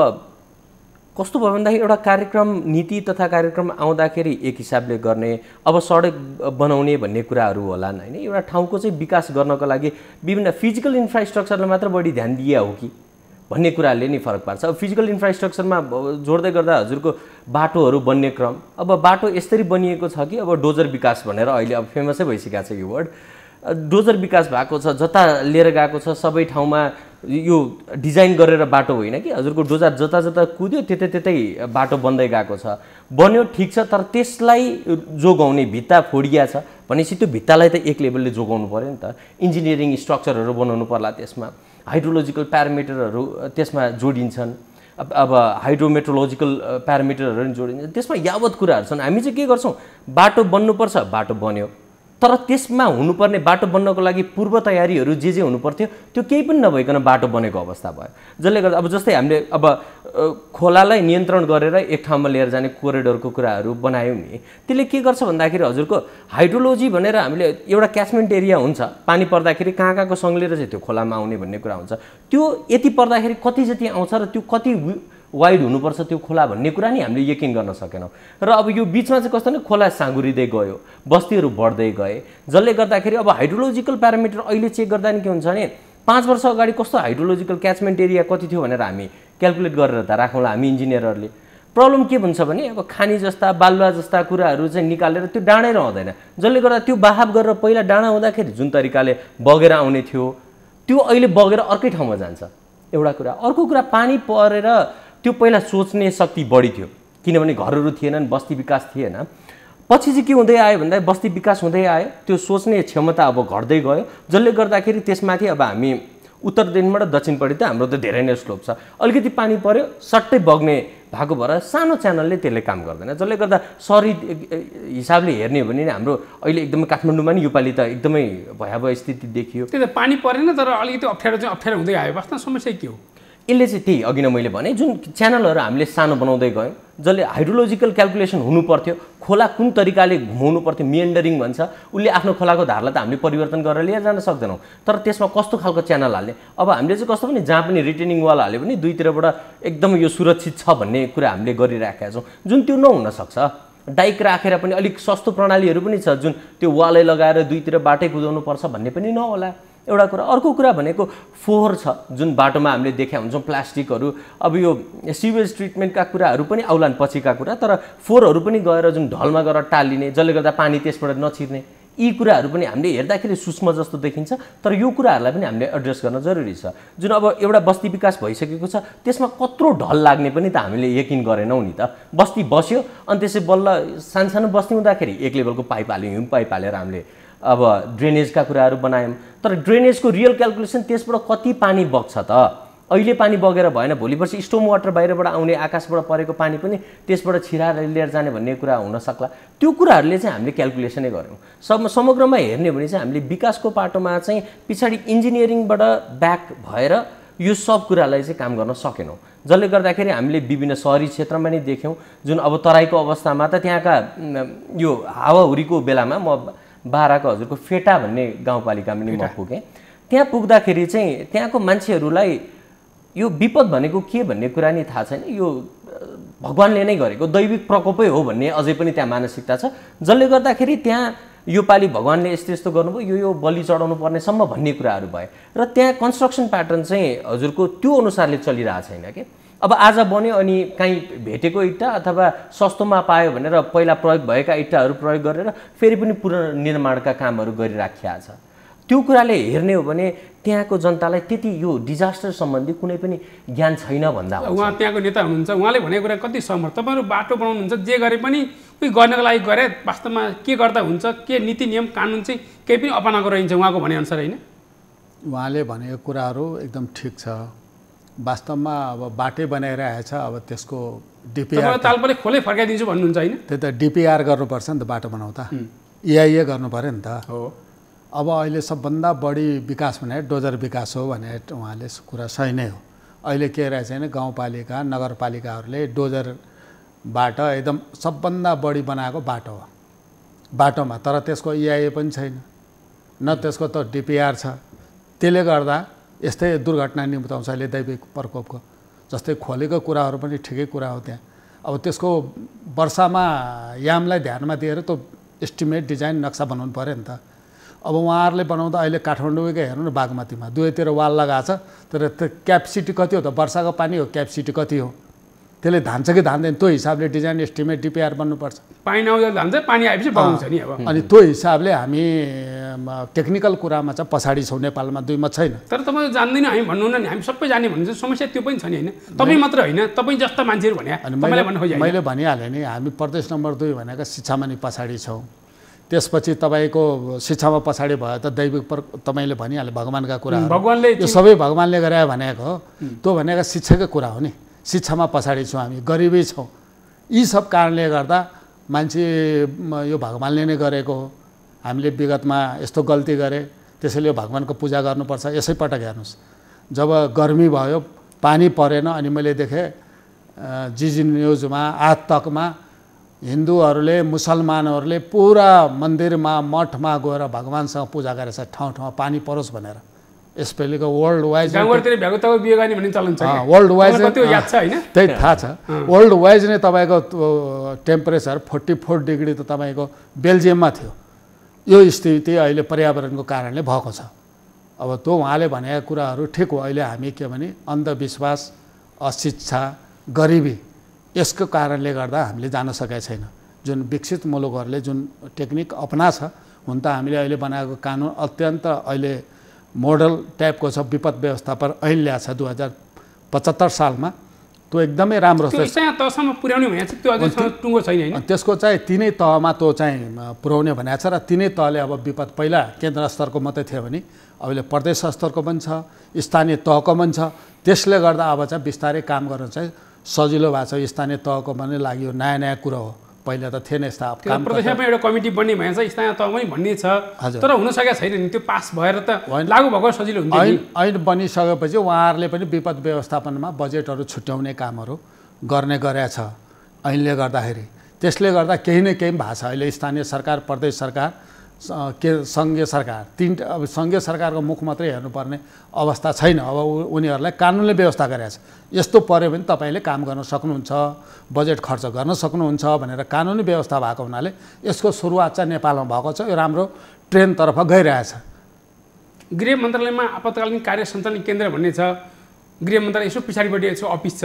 कस्तो भयो भन्दाखेरि एउटा कार्यक्रम नीति तथा कार्यक्रम आउँदाखेरि एक हिसाबले गर्ने अब सडक बनाउने भन्ने कुराहरू होलान् होइन एउटा ठाउँको चाहिँ विकास गर्नको लागि विभिन्न फिजिकल इन्फ्रास्ट्रक्चरलाई मात्र बढी ध्यान दिए हो कि भन्ने कुराले नि फरक पार्छ अब फिजिकल इन्फ्रास्ट्रक्चरमा जोड्दै गर्दा हजुरको बाटोहरू बन्ने क्रम अब बाटो यसरी बनिएको छ कि अब डोजर विकास भनेर अहिले अब फेमसै भइसकेको छ यो वर्ड डोजर विकास भएको छ जता लिएर गएको छ सबै ठाउँमा यो डिजाइन गरेर बाटो होइन कि हजुरको डोजा जता जता कुद्यो त्यतै त्यतै बाटो बन्दै गएको छ बन्यो ठिक छ तर त्यसलाई जोगाउने भित्ता फोडिया छ भनेपछि त्यो भित्तालाई त एक लेभलले जोगाउनु पऱ्यो नि त इन्जिनियरिङ स्ट्रक्चरहरू बनाउनु पर्ला त्यसमा हाइड्रोलोजिकल प्यारामिटरहरू त्यसमा जोडिन्छन् अब हाइड्रोमेट्रोलोजिकल प्यारामिटरहरू पनि जोडिन्छ त्यसमा यावत कुराहरू छन् हामी चाहिँ के गर्छौँ बाटो बन्नुपर्छ बाटो बन्यो तर त्यसमा हुनुपर्ने बाटो बन्नको लागि पूर्व तयारीहरू जे जे हुनुपर्थ्यो त्यो केही पनि नभइकन बाटो बनेको अवस्था भयो जसले गर्दा अब जस्तै हामीले अब खोलालाई नियन्त्रण गरेर एक ठाउँमा लिएर जाने कोरिडोरको कुराहरू बनायौँ नि त्यसले के गर्छ भन्दाखेरि हजुरको हाइड्रोलोजी भनेर हामीले एउटा क्याचमेन्ट एरिया हुन्छ पानी पर्दाखेरि कहाँ कहाँको सङ्लेर चाहिँ त्यो खोलामा आउने भन्ने कुरा हुन्छ त्यो यति पर्दाखेरि कति जति आउँछ र त्यो कति वाइड हुनुपर्छ त्यो खोला भन्ने कुरा नि हामीले यकिन गर्न सकेनौँ र अब यो बिचमा चाहिँ कस्तो नै खोला साँगुरिँदै गयो बस्तीहरू बढ्दै गए जसले गर्दाखेरि अब हाइड्रोलोजिकल प्यारामिटर अहिले चेक गर्दा नि के हुन्छ भने पाँच वर्ष अगाडि कस्तो हाइड्रोलोजिकल क्याचमेन्ट एरिया कति थियो भनेर हामी क्यालकुलेट गरेर त राखौँला हामी इन्जिनियरहरूले प्रब्लम के भन्छ भने अब खानी जस्ता बालुवा जस्ता कुराहरू चाहिँ निकालेर त्यो डाँडै रहँदैन जसले गर्दा त्यो बाहाब गरेर पहिला डाँडा हुँदाखेरि जुन तरिकाले बगेर आउने थियो त्यो अहिले बगेर अर्कै ठाउँमा जान्छ एउटा कुरा अर्को कुरा पानी परेर त्यो पहिला सोच्ने शक्ति बढी थियो किनभने घरहरू थिएनन् बस्ती विकास थिएन पछि चाहिँ के हुँदै आयो भन्दा बस्ती विकास हुँदै आयो त्यो सोच्ने क्षमता अब घट्दै गयो जसले गर्दाखेरि त्यसमाथि अब हामी उत्तरदेखिबाट दक्षिणपट्टि त हाम्रो त धेरै नै स्लोप छ अलिकति पानी पऱ्यो सट्टै बग्ने भएको भएर सानो च्यानलले त्यसले काम गर्दैन जसले गर्दा सरी हिसाबले हेर्ने हो भने हाम्रो अहिले एकदमै काठमाडौँमा नि योपालि त एकदमै भयावह स्थिति देखियो त्यो त पानी परेन तर अलिकति अप्ठ्यारो चाहिँ अप्ठ्यारो हुँदै आयो वास्तव समस्या के हो यसले चाहिँ त्यही अघि नै मैले भने जुन च्यानलहरू हामीले सानो बनाउँदै गयौँ जसले हाइड्रोलोजिकल क्यालकुलेसन हुनुपर्थ्यो खोला कुन तरिकाले घुमाउनु पर्थ्यो मिएन्डरिङ भन्छ उसले आफ्नो खोलाको धारलाई त हामीले परिवर्तन गरेर लिएर जान सक्दैनौँ तर त्यसमा कस्तो खालको च्यानल हाल्ने अब हामीले चाहिँ कस्तो पनि जहाँ पनि रिटेनिङ वाल हाल्यो भने दुईतिरबाट एकदम यो सुरक्षित छ भन्ने कुरा हामीले गरिराखेका छौँ जुन त्यो नहुनसक्छ डाइक राखेर पनि अलिक सस्तो प्रणालीहरू पनि छ जुन त्यो वालै लगाएर दुईतिर बाटै कुदाउनुपर्छ भन्ने पनि नहोला एउटा कुरा अर्को कुरा भनेको फोहोर छ जुन बाटोमा हामीले देखा हुन्छौँ प्लास्टिकहरू अब यो सिवेज ट्रिटमेन्टका कुराहरू पनि आउलान् पछिका कुरा तर फोहोरहरू पनि गएर जुन ढलमा गएर टालिने जसले गर्दा पानी त्यसबाट नछिर्ने यी कुराहरू पनि हामीले हेर्दाखेरि सूक्ष्म जस्तो देखिन्छ तर यो कुराहरूलाई पनि हामीले एड्रेस गर्न जरुरी छ जुन अब एउटा बस्ती विकास भइसकेको छ त्यसमा कत्रो ढल लाग्ने पनि त हामीले यकिन गरेनौँ नि त बस्ती बस्यो अनि त्यसै बल्ल सानसानो बस्ती हुँदाखेरि एक लेभलको पाइप हाल्यौँ हिउँ पाइप हालेर हामीले अब ड्रेनेजका कुराहरू बनायौँ तर ड्रेनेजको रियल क्यालकुलेसन त्यसबाट कति पानी बग्छ त अहिले पानी बगेर भएन भोलि पर्सि स्टोम वाटर बाहिरबाट आउने आकाशबाट परेको पानी पनि त्यसबाट छिराएर लिएर जाने भन्ने कुरा हुनसक्ला त्यो कुराहरूले चाहिँ हामीले क्यालकुलेसनै गऱ्यौँ सम समग्रमा हेर्ने भने चाहिँ हामीले विकासको पाटोमा चाहिँ पछाडि इन्जिनियरिङबाट ब्याक भएर यो सब कुरालाई चाहिँ काम गर्न सकेनौँ जसले गर्दाखेरि हामीले विभिन्न सहरी क्षेत्रमा नै देख्यौँ जुन अब तराईको अवस्थामा त त्यहाँका यो हावाहुरीको बेलामा म बाह्रको हजुरको फेटा भन्ने गाउँपालिकामा नि म पुगेँ त्यहाँ पुग्दाखेरि चाहिँ त्यहाँको मान्छेहरूलाई यो विपद भनेको के भन्ने कुरा नि थाहा छैन यो भगवान्ले नै गरेको दैविक प्रकोपै हो भन्ने अझै पनि त्यहाँ मानसिकता छ जसले गर्दाखेरि त्यहाँ यो योपालि भगवान्ले यस्तो यस्तो गर्नुभयो यो यो बलि चढाउनु पर्नेसम्म भन्ने कुराहरू भए र त्यहाँ कन्स्ट्रक्सन प्याटर्न चाहिँ हजुरको त्यो अनुसारले चलिरहेको छैन कि अब आज बन्यो अनि काहीँ भेटेको इट्टा अथवा सस्तोमा पायो भनेर पहिला प्रयोग भएका इट्टाहरू प्रयोग गरेर फेरि पनि पुनर्निर्माणका कामहरू गरिराखिया छ त्यो कुराले हेर्ने हो भने त्यहाँको जनतालाई त्यति यो डिजास्टर सम्बन्धी कुनै पनि ज्ञान छैन भन्दा उहाँ त्यहाँको नेता हुनुहुन्छ उहाँले भनेको कुरा कति समर्थ तपाईँहरू बाटो बनाउनुहुन्छ जे गरे पनि उयो गर्नको लागि गरे वास्तवमा के गर्दा हुन्छ के नीति नियम कानुन चाहिँ केही पनि अपनाएको रहन्छ उहाँको भनेअनुसार होइन उहाँले भनेको कुराहरू एकदम ठिक छ वास्तवमा अब बाटै बनाइरहेछ अब त्यसको डिपिआर पनि खोले फर्काइदिन्छु भन्नुहुन्छ होइन त्यो त डिपिआर गर्नुपर्छ नि त बाटो बनाउँदा एआइए गर्नु पऱ्यो नि त हो अब अहिले सबभन्दा बढी विकास भने डोजर विकास हो भने उहाँले कुरा सही नै हो अहिले के रहेछ भने गाउँपालिका नगरपालिकाहरूले डोजरबाट एकदम सबभन्दा बढी बनाएको बाटो हो बाटोमा तर त्यसको इआइए पनि छैन न त्यसको त डिपिआर छ त्यसले गर्दा यस्तै दुर्घटना निम्त आउँछ अहिले दैविक प्रकोपको जस्तै खोलेको कुराहरू पनि ठिकै कुरा हो त्यहाँ अब त्यसको वर्षामा यामलाई ध्यानमा दिएर त्यो एस्टिमेट डिजाइन नक्सा बनाउनु पऱ्यो नि त अब उहाँहरूले बनाउँदा अहिले काठमाडौँकै हेर्नु न बागमतीमा दुवैतिर वाल लगाएको छ तर त्यो क्यापसिटी कति हो त वर्षाको पानी हो क्यापसिटी कति हो त्यसले धान्छ कि धान्दैन त्यो हिसाबले डिजाइन एस्टिमेट डिपिआर बन्नुपर्छ पानी धान धान्छ पानी आएपछि बगाउँछ नि अब अनि त्यो हिसाबले हामी टेक्निकल कुरामा चाहिँ पछाडि छौँ नेपालमा दुईमा छैन तर तपाईँ जान्दिनँ हामी भन्नु नि हामी सबै जाने भन्नुहुन्छ समस्या त्यो पनि छ नि होइन तपाईँ मात्र होइन तपाईँ जस्ता मान्छेहरू भने मैले भनिहालेँ नि हामी प्रदेश नम्बर दुई भनेको शिक्षामा नि पछाडि छौँ त्यसपछि तपाईँको शिक्षामा पछाडि भयो त दैविक प्र तपाईँले भनिहाल्यो भगवान्का कुरा भगवान्ले यो सबै भगवान्ले गरायो भनेको हो त्यो भनेको शिक्षाकै कुरा हो नि शिक्षामा पछाडि छौँ हामी गरिबै छौँ यी सब कारणले गर्दा मान्छे यो भगवान्ले नै गरेको हो हामीले विगतमा यस्तो गल्ती गरे त्यसैले भगवान्को पूजा गर्नुपर्छ यसैपटक हेर्नुहोस् जब गर्मी भयो पानी परेन अनि मैले देखेँ जिजी न्युजमा आज तकमा हिन्दूहरूले मुसलमानहरूले पुरा मन्दिरमा मठमा गएर भगवान्सँग पूजा गरेछ ठाउँ ठाउँमा पानी परोस् भनेर यसपालिको वर्ल्ड वाइज वर्ल्ड वाइज त्यही थाहा छ वर्ल्ड वाइज नै तपाईँको टेम्परेचर फोर्टी फोर डिग्री त तपाईँको बेल्जियममा थियो यो स्थिति अहिले पर्यावरणको कारणले भएको छ अब त्यो उहाँले भनेका कुराहरू ठिक हो अहिले हामी के भने अन्धविश्वास अशिक्षा गरिबी यसको कारणले गर्दा हामीले जान सकेका छैन जुन विकसित मुलुकहरूले जुन टेक्निक छ हुन त हामीले अहिले बनाएको कानुन अत्यन्त अहिले मोडल टाइपको छ विपद व्यवस्थापन ऐन ल्याएको छ दुई हजार पचहत्तर सालमा त्यो एकदमै राम्रो छ त्यसको चाहिँ तिनै तहमा त्यो चाहिँ पुर्याउने भनेको छ र तिनै तहले अब विपद पहिला केन्द्र स्तरको मात्रै थियो भने अहिले प्रदेश स्तरको पनि छ स्थानीय तहको पनि छ त्यसले गर्दा अब चाहिँ बिस्तारै काम गर्न चाहिँ सजिलो भएको छ स्थानीय तहको पनि लाग्यो नयाँ नयाँ कुरो हो पहिला त थिएन यस्ता प्रदेशमा एउटा कमिटी बन्ने भएछ स्थानीय त पनि भन्ने छ तर हुनसकेको छैन नि त्यो पास भएर त लागु भएको सजिलो हुन्छ ऐन बनिसकेपछि उहाँहरूले पनि विपद व्यवस्थापनमा बजेटहरू छुट्याउने कामहरू गर्ने गरेका छ ऐनले गर्दाखेरि त्यसले गर्दा केही न केही पनि भएको छ अहिले स्थानीय सरकार प्रदेश सरकार के सङ्घीय सरकार तिन अब सङ्घीय सरकारको मुख मात्रै हेर्नुपर्ने अवस्था छैन अब उनीहरूलाई कानुनले व्यवस्था गरेको छ यस्तो पऱ्यो भने तपाईँले काम गर्न सक्नुहुन्छ बजेट खर्च गर्न सक्नुहुन्छ भनेर कानुनी व्यवस्था भएको हुनाले यसको सुरुवात चाहिँ नेपालमा भएको छ यो राम्रो ट्रेनतर्फ गइरहेछ गृह मन्त्रालयमा आपतकालीन कार्य सञ्चालन केन्द्र भन्ने छ गृह मन्त्रालय यसो पछाडिपट्टि यसो अफिस छ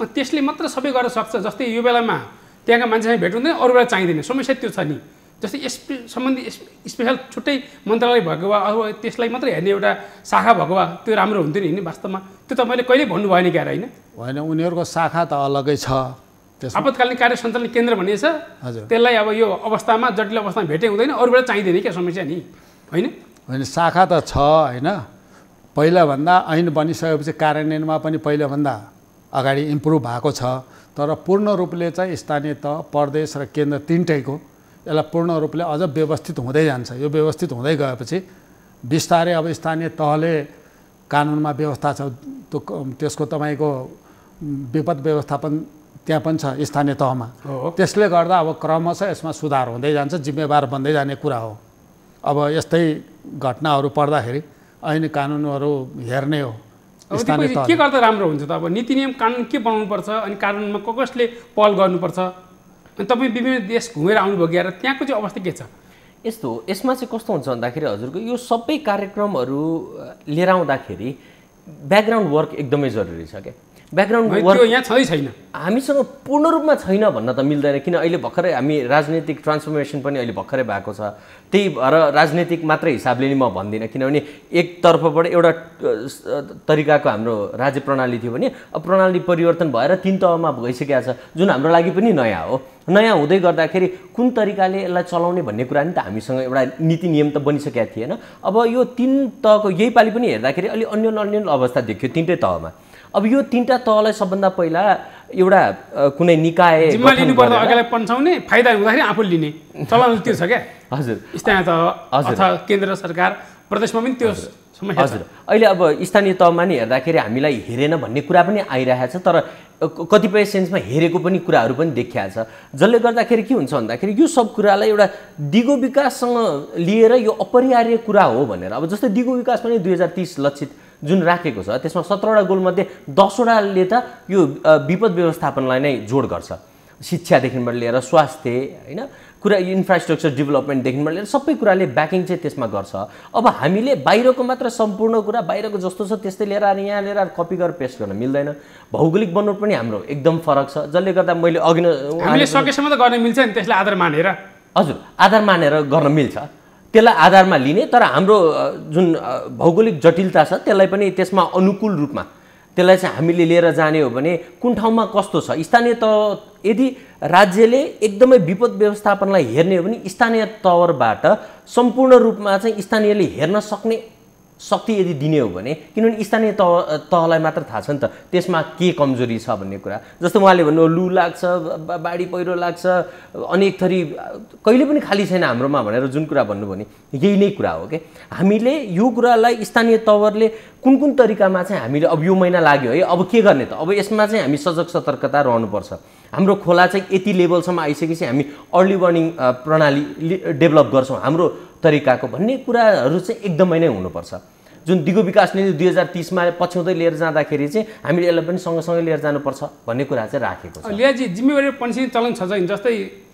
तर त्यसले मात्र सबै गर्न सक्छ जस्तै यो बेलामा त्यहाँका मान्छेसँग भेट हुँदैन अरू बेला चाहिँदैन समस्या त्यो छ नि जस्तै यस सम्बन्धी स्पेसल छुट्टै मन्त्रालय भएको भए अथवा त्यसलाई मात्रै हेर्ने एउटा शाखा भएको भए त्यो राम्रो हुन्थ्यो नि होइन वास्तवमा त्यो तपाईँले कहिले भन्नु भएन क्यार होइन होइन उनीहरूको शाखा त अलग्गै छ आपतकालीन कार्य सञ्चालन केन्द्र छ हजुर त्यसलाई अब यो अवस्थामा जटिल अवस्थामा भेटै हुँदैन अरू बेला चाहिँदैन क्या समस्या नि होइन होइन शाखा त छ होइन पहिलाभन्दा ऐन बनिसकेपछि कार्यान्वयनमा पनि पहिलाभन्दा अगाडि इम्प्रुभ भएको छ तर पूर्ण रूपले चाहिँ स्थानीय तह प्रदेश र केन्द्र तिनटैको यसलाई पूर्ण रूपले अझ व्यवस्थित हुँदै जान्छ यो व्यवस्थित हुँदै गएपछि बिस्तारै अब स्थानीय तहले कानुनमा व्यवस्था छ त्यो त्यसको तपाईँको विपद व्यवस्थापन त्यहाँ पनि छ स्थानीय तहमा त्यसले गर्दा अब क्रमशः यसमा सुधार हुँदै जान्छ जिम्मेवार बन्दै जाने कुरा हो अब यस्तै घटनाहरू पर्दाखेरि ऐन कानुनहरू हेर्ने हो स्थानीय के गर्दा राम्रो हुन्छ त अब नीति नियम कानुन के बनाउनुपर्छ अनि कानुनमा कसले पहल गर्नुपर्छ अनि तपाईँ विभिन्न देश घुमेर आउनुभयो गएर त्यहाँको चाहिँ अवस्था के छ यस्तो यसमा चाहिँ कस्तो हुन्छ भन्दाखेरि हजुरको यो सबै कार्यक्रमहरू लिएर आउँदाखेरि ब्याकग्राउन्ड वर्क एकदमै जरुरी छ क्या ब्याकग्राउन्ड वर्क यहाँ छै छैन हामीसँग पूर्ण रूपमा छैन भन्न त मिल्दैन किन अहिले भर्खरै हामी राजनैतिक ट्रान्सफर्मेसन पनि अहिले भर्खरै भएको छ त्यही भएर राजनैतिक मात्रै हिसाबले नि म भन्दिनँ किनभने एकतर्फबाट एउटा तरिकाको हाम्रो राज्य प्रणाली थियो भने अब प्रणाली परिवर्तन भएर तिन तहमा भइसकेको छ जुन हाम्रो लागि पनि नयाँ हो नयाँ हुँदै गर्दाखेरि कुन तरिकाले यसलाई चलाउने भन्ने कुरा नि त हामीसँग एउटा नीति नियम त बनिसकेका थिएन अब यो तिन तहको यही पालि पनि हेर्दाखेरि अलिक अन्य अन्य अवस्था देखियो तिनटै तहमा अब यो तिनवटा तहलाई सबभन्दा पहिला एउटा कुनै निकाय पन्साउने फाइदा हुँदाखेरि आफू लिने चलाउनु त्यो छ क्या हजुर स्थानीय तह केन्द्र सरकार प्रदेशमा पनि त्यो हजुर अहिले अब स्थानीय तहमा नि हेर्दाखेरि हामीलाई हेरेन भन्ने कुरा पनि आइरहेको छ तर कतिपय सेन्समा हेरेको पनि कुराहरू पनि देखिहाल्छ छ जसले गर्दाखेरि के हुन्छ भन्दाखेरि यो सब कुरालाई एउटा दिगो विकाससँग लिएर यो अपरिहार्य कुरा हो भनेर अब जस्तै दिगो विकास पनि दुई हजार तिस लक्षित जुन राखेको छ त्यसमा सत्रवटा गोलमध्ये दसवटाले त यो विपद व्यवस्थापनलाई नै जोड गर्छ शिक्षादेखिबाट लिएर स्वास्थ्य होइन कुरा इन्फ्रास्ट्रक्चर डेभलपमेन्टदेखिबाट लिएर सबै कुराले ब्याकिङ चाहिँ त्यसमा गर्छ अब हामीले बाहिरको मात्र सम्पूर्ण कुरा बाहिरको जस्तो छ त्यस्तै लिएर आएर यहाँ लिएर कपी गरेर पेस्ट गर्न मिल्दैन भौगोलिक बनोट पनि हाम्रो एकदम फरक छ जसले गर्दा मैले अघि सकेसम्म त गर्न मिल्छ नि त्यसलाई आधार मानेर हजुर आधार मानेर गर्न मिल्छ त्यसलाई आधारमा लिने तर हाम्रो जुन भौगोलिक जटिलता छ त्यसलाई पनि त्यसमा अनुकूल रूपमा त्यसलाई चाहिँ हामीले लिएर जाने हो भने कुन ठाउँमा कस्तो छ स्थानीय त यदि राज्यले एकदमै विपद व्यवस्थापनलाई हेर्ने हो भने स्थानीय तवरबाट सम्पूर्ण रूपमा चाहिँ स्थानीयले हेर्न सक्ने शक्ति यदि दिने हो भने किनभने स्थानीय तह तहलाई मात्र थाहा छ नि त त्यसमा के कमजोरी छ भन्ने कुरा जस्तो उहाँले भन्नु लु लाग्छ बाढी पहिरो लाग्छ अनेक थरी कहिले पनि खाली छैन हाम्रोमा भनेर जुन कुरा भन्नु भने यही नै कुरा हो कि हामीले यो कुरालाई स्थानीय तवरले कुन कुन तरिकामा चाहिँ हामीले अब यो महिना लाग्यो है अब के गर्ने त अब यसमा चाहिँ हामी सजग सतर्कता रहनुपर्छ हाम्रो खोला चाहिँ यति लेभलसम्म आइसकेपछि हामी अर्ली वार्निङ प्रणाली डेभलप गर्छौँ हाम्रो तरिकाको भन्ने कुराहरू चाहिँ एकदमै नै हुनुपर्छ जुन दिगो विकास नीति दुई हजार तिसमा पछ्याउँदै लिएर जाँदाखेरि चाहिँ हामीले यसलाई पनि सँगसँगै लिएर जानुपर्छ भन्ने कुरा चाहिँ राखेको छ लियाजी जिम्मेवारी पनि चलन छ छैन जस्तै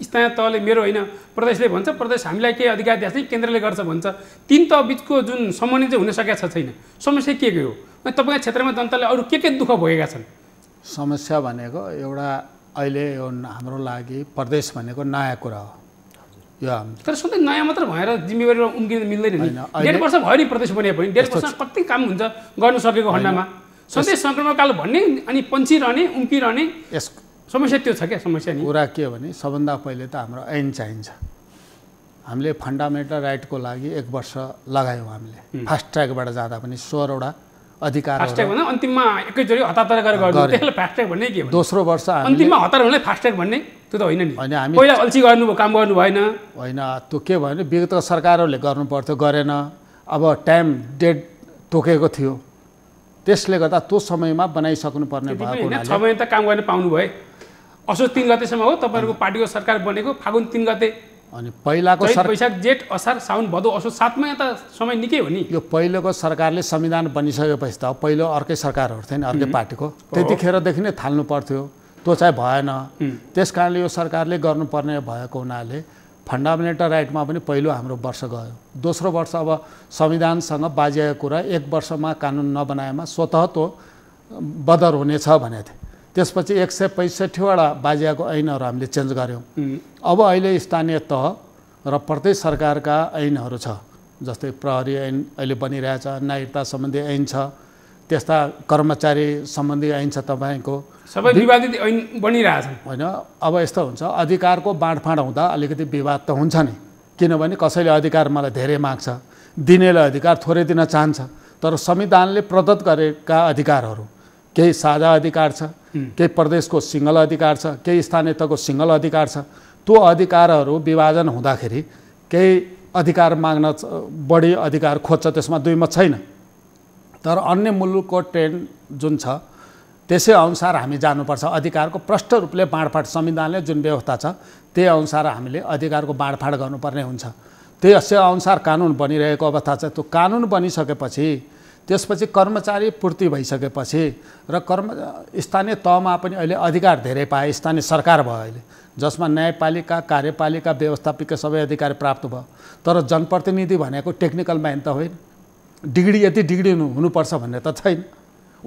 स्थानीय तहले मेरो होइन प्रदेशले भन्छ प्रदेश हामीलाई केही अधिकार दिएको छ केन्द्रले गर्छ भन्छ तिन तह बिचको जुन समन्वय चाहिँ हुन सकेको छैन समस्या के के हो अनि तपाईँको क्षेत्रमा जनताले अरू के के दुःख भोगेका छन् समस्या भनेको एउटा अहिले हाम्रो लागि प्रदेश भनेको नयाँ कुरा हो तर सधैँ नयाँ मात्र भएर जिम्मेवारी उम्किनु मिल्दैन नि डेढ वर्ष भयो नि प्रदेश बने पनि डेढ वर्ष कति काम हुन्छ गर्नु सकेको खण्डमा सधैँ सङ्क्रमणकाल भन्ने अनि पन्चिरहने उम्किरहने यस समस्या त्यो छ क्या समस्या नि कुरा के हो भने सबभन्दा पहिले त हाम्रो ऐन चाहिन्छ हामीले फन्डामेन्टल राइटको लागि एक वर्ष लगायौँ हामीले फास्ट ट्र्याकबाट जाँदा पनि सोह्रवटा अधिकार फास्ट्याग अन्तिममा एकैचोटि हतार गर्नु त्यसलाई फास्ट्याग भन्ने के दोस्रो वर्ष अन्तिममा हतार हुनलाई फास्ट्याग भन्ने त्यो त होइन नि होइन हामी पहिला अल्छी गर्नु काम गर्नु भएन होइन त्यो के भयो भने विगतका सरकारहरूले गर्नु पर्थ्यो गरेन अब टाइम डेट तोकेको थियो त्यसले गर्दा त्यो समयमा बनाइसक्नुपर्ने भएको छ महिना त काम गर्न पाउनु भयो असोज तिन गतेसम्म हो तपाईँहरूको पार्टीको सरकार बनेको फागुन तिन गते अनि पहिलाको वैशाख जेठ असार साउन भदौ असो सातमा त समय निकै हो नि यो पहिलोको सरकारले संविधान बनिसकेपछि त पहिलो अर्कै सरकारहरू थिएन अर्कै पार्टीको त्यतिखेरदेखि नै थाल्नु पर्थ्यो त्यो चाहिँ भएन त्यस कारणले यो सरकारले गर्नुपर्ने भएको हुनाले फन्डामेन्टल राइटमा पनि पहिलो हाम्रो वर्ष गयो दोस्रो वर्ष अब संविधानसँग बाजिएको कुरा एक वर्षमा कानुन नबनाएमा स्वतः त्यो बदर हुनेछ भनेको थिएँ त्यसपछि एक सय पैँसठीवटा बाजियाको ऐनहरू हामीले चेन्ज गऱ्यौँ अब अहिले स्थानीय तह र प्रदेश सरकारका ऐनहरू छ जस्तै प्रहरी ऐन अहिले बनिरहेछ नागरिकता सम्बन्धी ऐन छ त्यस्ता कर्मचारी सम्बन्धी ऐन छ तपाईँको सबै विवादित ऐन बनिरहेछ होइन अब यस्तो हुन्छ अधिकारको बाँडफाँड हुँदा अलिकति विवाद त हुन्छ नि किनभने कसैले अधिकार मलाई धेरै माग्छ दिनेलाई अधिकार थोरै दिन चाहन्छ तर संविधानले प्रदत्त गरेका अधिकारहरू केही साझा अधिकार छ केही प्रदेशको सिङ्गल अधिकार छ केही स्थानीय तहको सिङ्गल अधिकार छ त्यो अधिकारहरू विभाजन हुँदाखेरि केही अधिकार माग्न बढी अधिकार खोज्छ त्यसमा दुईमा छैन तर अन्य मुलुकको ट्रेन जुन छ त्यसै अनुसार हामी जानुपर्छ अधिकारको प्रष्ट रूपले बाँडफाँड संविधानले जुन व्यवस्था छ त्यही अनुसार हामीले अधिकारको बाँडफाँड गर्नुपर्ने हुन्छ त्यही अनुसार कानुन बनिरहेको अवस्था छ त्यो कानुन बनिसकेपछि त्यसपछि कर्मचारी पूर्ति भइसकेपछि र कर्म स्थानीय तहमा पनि अहिले अधिकार धेरै पाए स्थानीय सरकार भयो अहिले जसमा न्यायपालिका कार्यपालिका व्यवस्थापिका सबै अधिकार प्राप्त भयो तर जनप्रतिनिधि भनेको टेक्निकल म्यान त होइन डिग्री यति डिग्री हुनुपर्छ भन्ने त छैन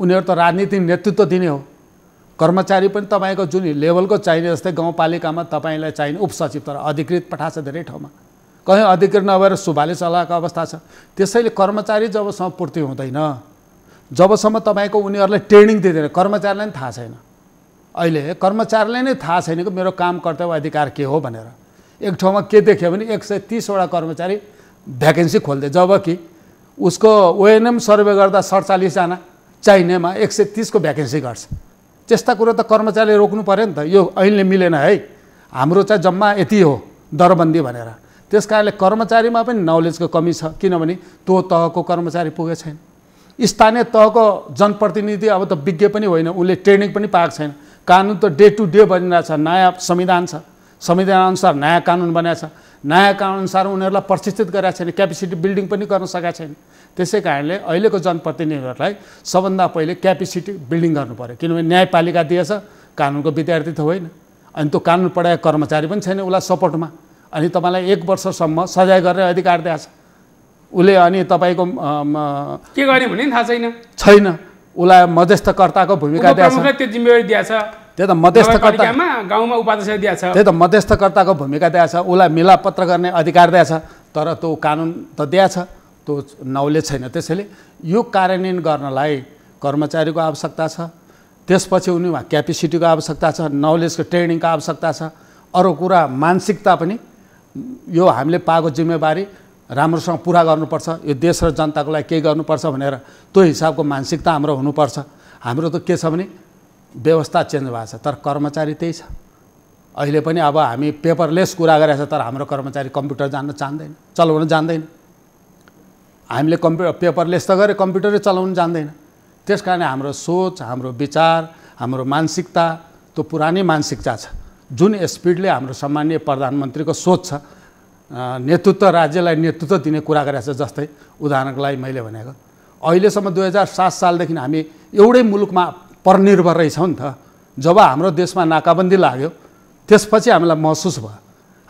उनीहरू त राजनीति नेतृत्व दिने हो कर्मचारी पनि तपाईँको जुन लेभलको चाहिने जस्तै गाउँपालिकामा तपाईँलाई चाहिने उपसचिव तर अधिकृत पठाएको धेरै ठाउँमा कहीँ अधिकृत नभएर सुभाले चलाएको अवस्था छ त्यसैले कर्मचारी जबसम्म पूर्ति हुँदैन जबसम्म तपाईँको उनीहरूलाई ट्रेनिङ दिँदैन कर्मचारीलाई पनि थाहा छैन अहिले कर्मचारीलाई नै थाहा छैन कि मेरो काम कर्तव्य अधिकार के हो भनेर एक ठाउँमा के देख्यो भने एक सय तिसवटा कर्मचारी भ्याकेन्सी खोल्दै जब कि उसको ओएनएम सर्वे गर्दा सडचालिसजना चाहिनेमा एक सय तिसको भ्याकेन्सी गर्छ त्यस्ता कुरो त कर्मचारीले रोक्नु पऱ्यो नि त यो अहिले मिलेन है हाम्रो चाहिँ जम्मा यति हो दरबन्दी भनेर त्यस कारणले कर्मचारीमा पनि नलेजको कमी छ किनभने त्यो तहको कर्मचारी पुगेको छैन स्थानीय तहको जनप्रतिनिधि अब त विज्ञ पनि होइन उसले ट्रेनिङ पनि पाएको छैन कानुन त डे टु डे छ नयाँ संविधान छ संविधान अनुसार नयाँ कानुन बनाएको छ नयाँ कानुनअनुसार उनीहरूलाई प्रशिक्षित गराएको छैन क्यापेसिटी बिल्डिङ पनि गर्न सकेका छैन त्यसै कारणले अहिलेको जनप्रतिनिधिहरूलाई सबभन्दा पहिले क्यापेसिटी बिल्डिङ गर्नु पऱ्यो किनभने न्यायपालिका दिएछ कानुनको विद्यार्थी त होइन अनि त्यो कानुन पढाएको कर्मचारी पनि छैन उसलाई सपोर्टमा अनि तपाईँलाई एक वर्षसम्म सजाय गर्ने अधिकार दिएको छ उसले अनि तपाईँको के गर्ने भन्ने थाहा छैन छैन उसलाई मध्यस्थकर्ताको भूमिका दिएको छ त्यो जिम्मेवारी दिएको छ त्यही त मध्यस्थकर्ता गाउँमा उपाध्यक्ष दिएको छ त्यही त मध्यस्थकर्ताको भूमिका दिएको छ उसलाई मिलापत्र गर्ने अधिकार दिएको छ तर त्यो कानुन त दिएको छ त्यो नौलेज छैन त्यसैले यो कार्यान्वयन गर्नलाई कर्मचारीको आवश्यकता छ त्यसपछि उनीमा क्यापेसिटीको आवश्यकता छ नलेजको ट्रेनिङको आवश्यकता छ अरू कुरा मानसिकता पनि यो हामीले पाएको जिम्मेवारी राम्रोसँग पुरा गर्नुपर्छ यो देश र जनताको लागि केही गर्नुपर्छ भनेर त्यो हिसाबको मानसिकता हाम्रो हुनुपर्छ हाम्रो त के छ भने व्यवस्था चेन्ज भएको छ तर कर्मचारी त्यही छ अहिले पनि अब हामी पेपरलेस कुरा गरेका छ तर हाम्रो कर्मचारी कम्प्युटर जान्न चाहँदैन चलाउन जान्दैन हामीले कम्प्युटर पेपरलेस त गऱ्यो कम्प्युटरै चलाउनु जान्दैन त्यस कारण हाम्रो सोच हाम्रो विचार हाम्रो मानसिकता त्यो पुरानै मानसिकता छ जुन स्पिडले हाम्रो सामान्य प्रधानमन्त्रीको सोच छ नेतृत्व राज्यलाई नेतृत्व दिने कुरा गरेको छ जस्तै उदाहरणको लागि मैले भनेको अहिलेसम्म दुई हजार सात सालदेखि हामी एउटै मुलुकमा परनिर्भर रहेछौँ नि त जब हाम्रो देशमा नाकाबन्दी लाग्यो त्यसपछि हामीलाई महसुस भयो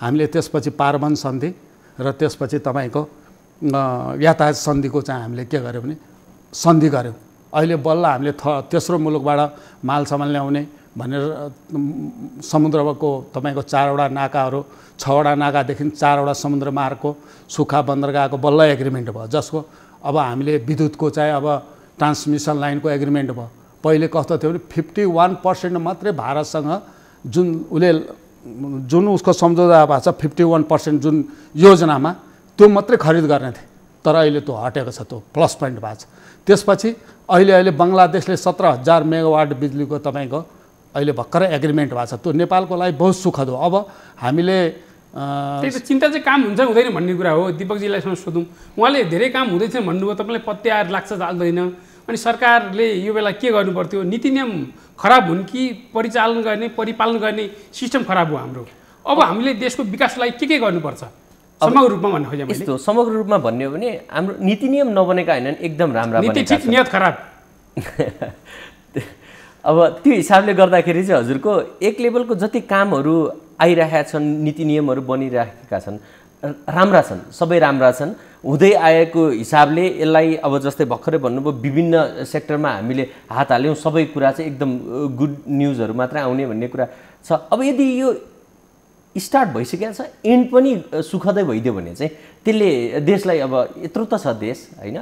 हामीले त्यसपछि पार्वन सन्धि र त्यसपछि तपाईँको यातायात सन्धिको चाहिँ हामीले के गर्यौँ भने सन्धि गऱ्यौँ अहिले बल्ल हामीले थ तेस्रो मुलुकबाट मालसामान ल्याउने भनेर समुद्रको तपाईँको चारवटा नाकाहरू छवटा नाकादेखि चारवटा समुद्र मार्गको सुक्खा बन्दरगाहको बल्ल एग्रिमेन्ट भयो जसको अब हामीले विद्युतको चाहिँ अब ट्रान्समिसन लाइनको एग्रिमेन्ट भयो पहिले कस्तो थियो भने फिफ्टी वान पर्सेन्ट मात्रै भारतसँग जुन उसले जुन उसको सम्झौता भएको छ फिफ्टी वान पर्सेन्ट जुन योजनामा त्यो मात्रै खरिद गर्ने थिए तर अहिले त्यो हटेको छ त्यो प्लस पोइन्ट भएको छ त्यसपछि अहिले अहिले बङ्गलादेशले सत्र हजार मेगावाट बिजुलीको तपाईँको अहिले भर्खरै एग्रिमेन्ट भएको छ त्यो नेपालको लागि बहुत सुखद हो अब हामीले त्यही त चिन्ता चाहिँ काम हुन्छ हुँदैन भन्ने कुरा हो दिपकजीलाई सोधौँ उहाँले धेरै काम हुँदैछ भन्नुभयो तपाईँलाई पत्याएर लाग्छ जाँदैन अनि सरकारले यो बेला के गर्नु पर्थ्यो नीति नियम खराब हुन् कि परिचालन गर्ने परिपालन गर्ने सिस्टम खराब हो हाम्रो अब हामीले देशको विकासलाई के के गर्नुपर्छ समग्र रूपमा भन्नु खोजेँ यस्तो समग्र रूपमा भन्यो भने हाम्रो नीति नियम नबनेका होइनन् एकदम राम्रा नीति ठिक नियत खराब अब त्यो हिसाबले गर्दाखेरि चाहिँ हजुरको एक लेभलको जति कामहरू आइरहेका छन् नीति नियमहरू बनिराखेका छन् राम्रा छन् सबै राम्रा छन् हुँदै आएको हिसाबले यसलाई अब जस्तै भर्खरै भन्नुभयो विभिन्न सेक्टरमा हामीले हात हाल्यौँ सबै कुरा चाहिँ एकदम गुड न्युजहरू मात्रै आउने भन्ने कुरा छ अब यदि यो स्टार्ट भइसकेको छ एन्ड पनि सुखदै भइदियो भने चाहिँ त्यसले देशलाई अब यत्रो त छ देश होइन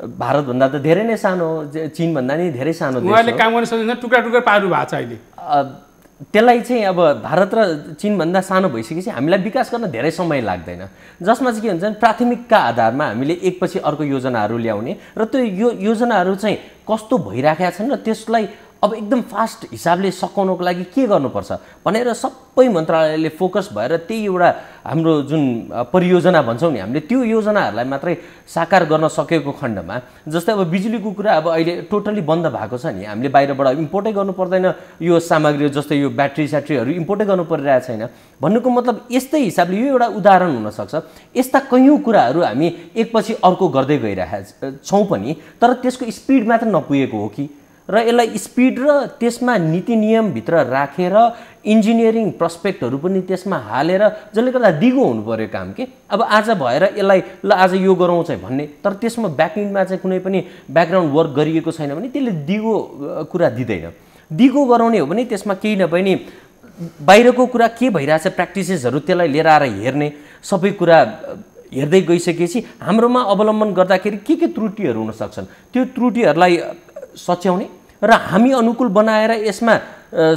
भारतभन्दा त धेरै नै सानो हो चिनभन्दा नि धेरै सानो उहाँले काम गर्न सक्दैन टुक्रा टुक्रा पारू भएको छ अहिले त्यसलाई चाहिँ अब भारत र चिनभन्दा सानो भइसकेपछि हामीलाई विकास गर्न धेरै समय लाग्दैन जसमा चाहिँ के हुन्छ भने प्राथमिकका आधारमा हामीले एकपछि अर्को योजनाहरू ल्याउने र त्यो यो योजनाहरू चाहिँ कस्तो भइराखेका छन् र त्यसलाई अब एकदम फास्ट हिसाबले सकाउनको लागि के गर्नुपर्छ भनेर सबै मन्त्रालयले फोकस भएर त्यही एउटा हाम्रो जुन परियोजना भन्छौँ नि हामीले त्यो योजनाहरूलाई मात्रै साकार गर्न सकेको खण्डमा जस्तै अब बिजुलीको कुरा अब अहिले टोटल्ली बन्द भएको छ नि हामीले बाहिरबाट इम्पोर्टै गर्नु पर्दैन यो सामग्री जस्तै यो ब्याट्री स्याट्रीहरू इम्पोर्टै गर्नु परिरहेको छैन भन्नुको मतलब यस्तै हिसाबले यो एउटा उदाहरण हुनसक्छ यस्ता कैयौँ कुराहरू हामी एकपछि अर्को गर्दै गइरहेका छौँ पनि तर त्यसको स्पिड मात्र नपुगेको हो कि र यसलाई स्पिड र त्यसमा नीति नियमभित्र राखेर रा, इन्जिनियरिङ प्रस्पेक्टहरू पनि त्यसमा हालेर जसले गर्दा दिगो हुनु पऱ्यो काम के अब आज भएर यसलाई ल आज यो गरौँ चाहिँ भन्ने तर त्यसमा ब्याकएन्डमा चाहिँ कुनै पनि ब्याकग्राउन्ड वर्क गरिएको छैन भने त्यसले दिगो कुरा दिँदैन दिगो गराउने हो भने त्यसमा केही नभए बाहिरको कुरा के भइरहेछ प्र्याक्टिसेसहरू त्यसलाई लिएर आएर हेर्ने सबै कुरा हेर्दै गइसकेपछि हाम्रोमा अवलम्बन गर्दाखेरि के के त्रुटिहरू हुनसक्छन् त्यो त्रुटिहरूलाई सच्याउने र हामी अनुकूल बनाएर यसमा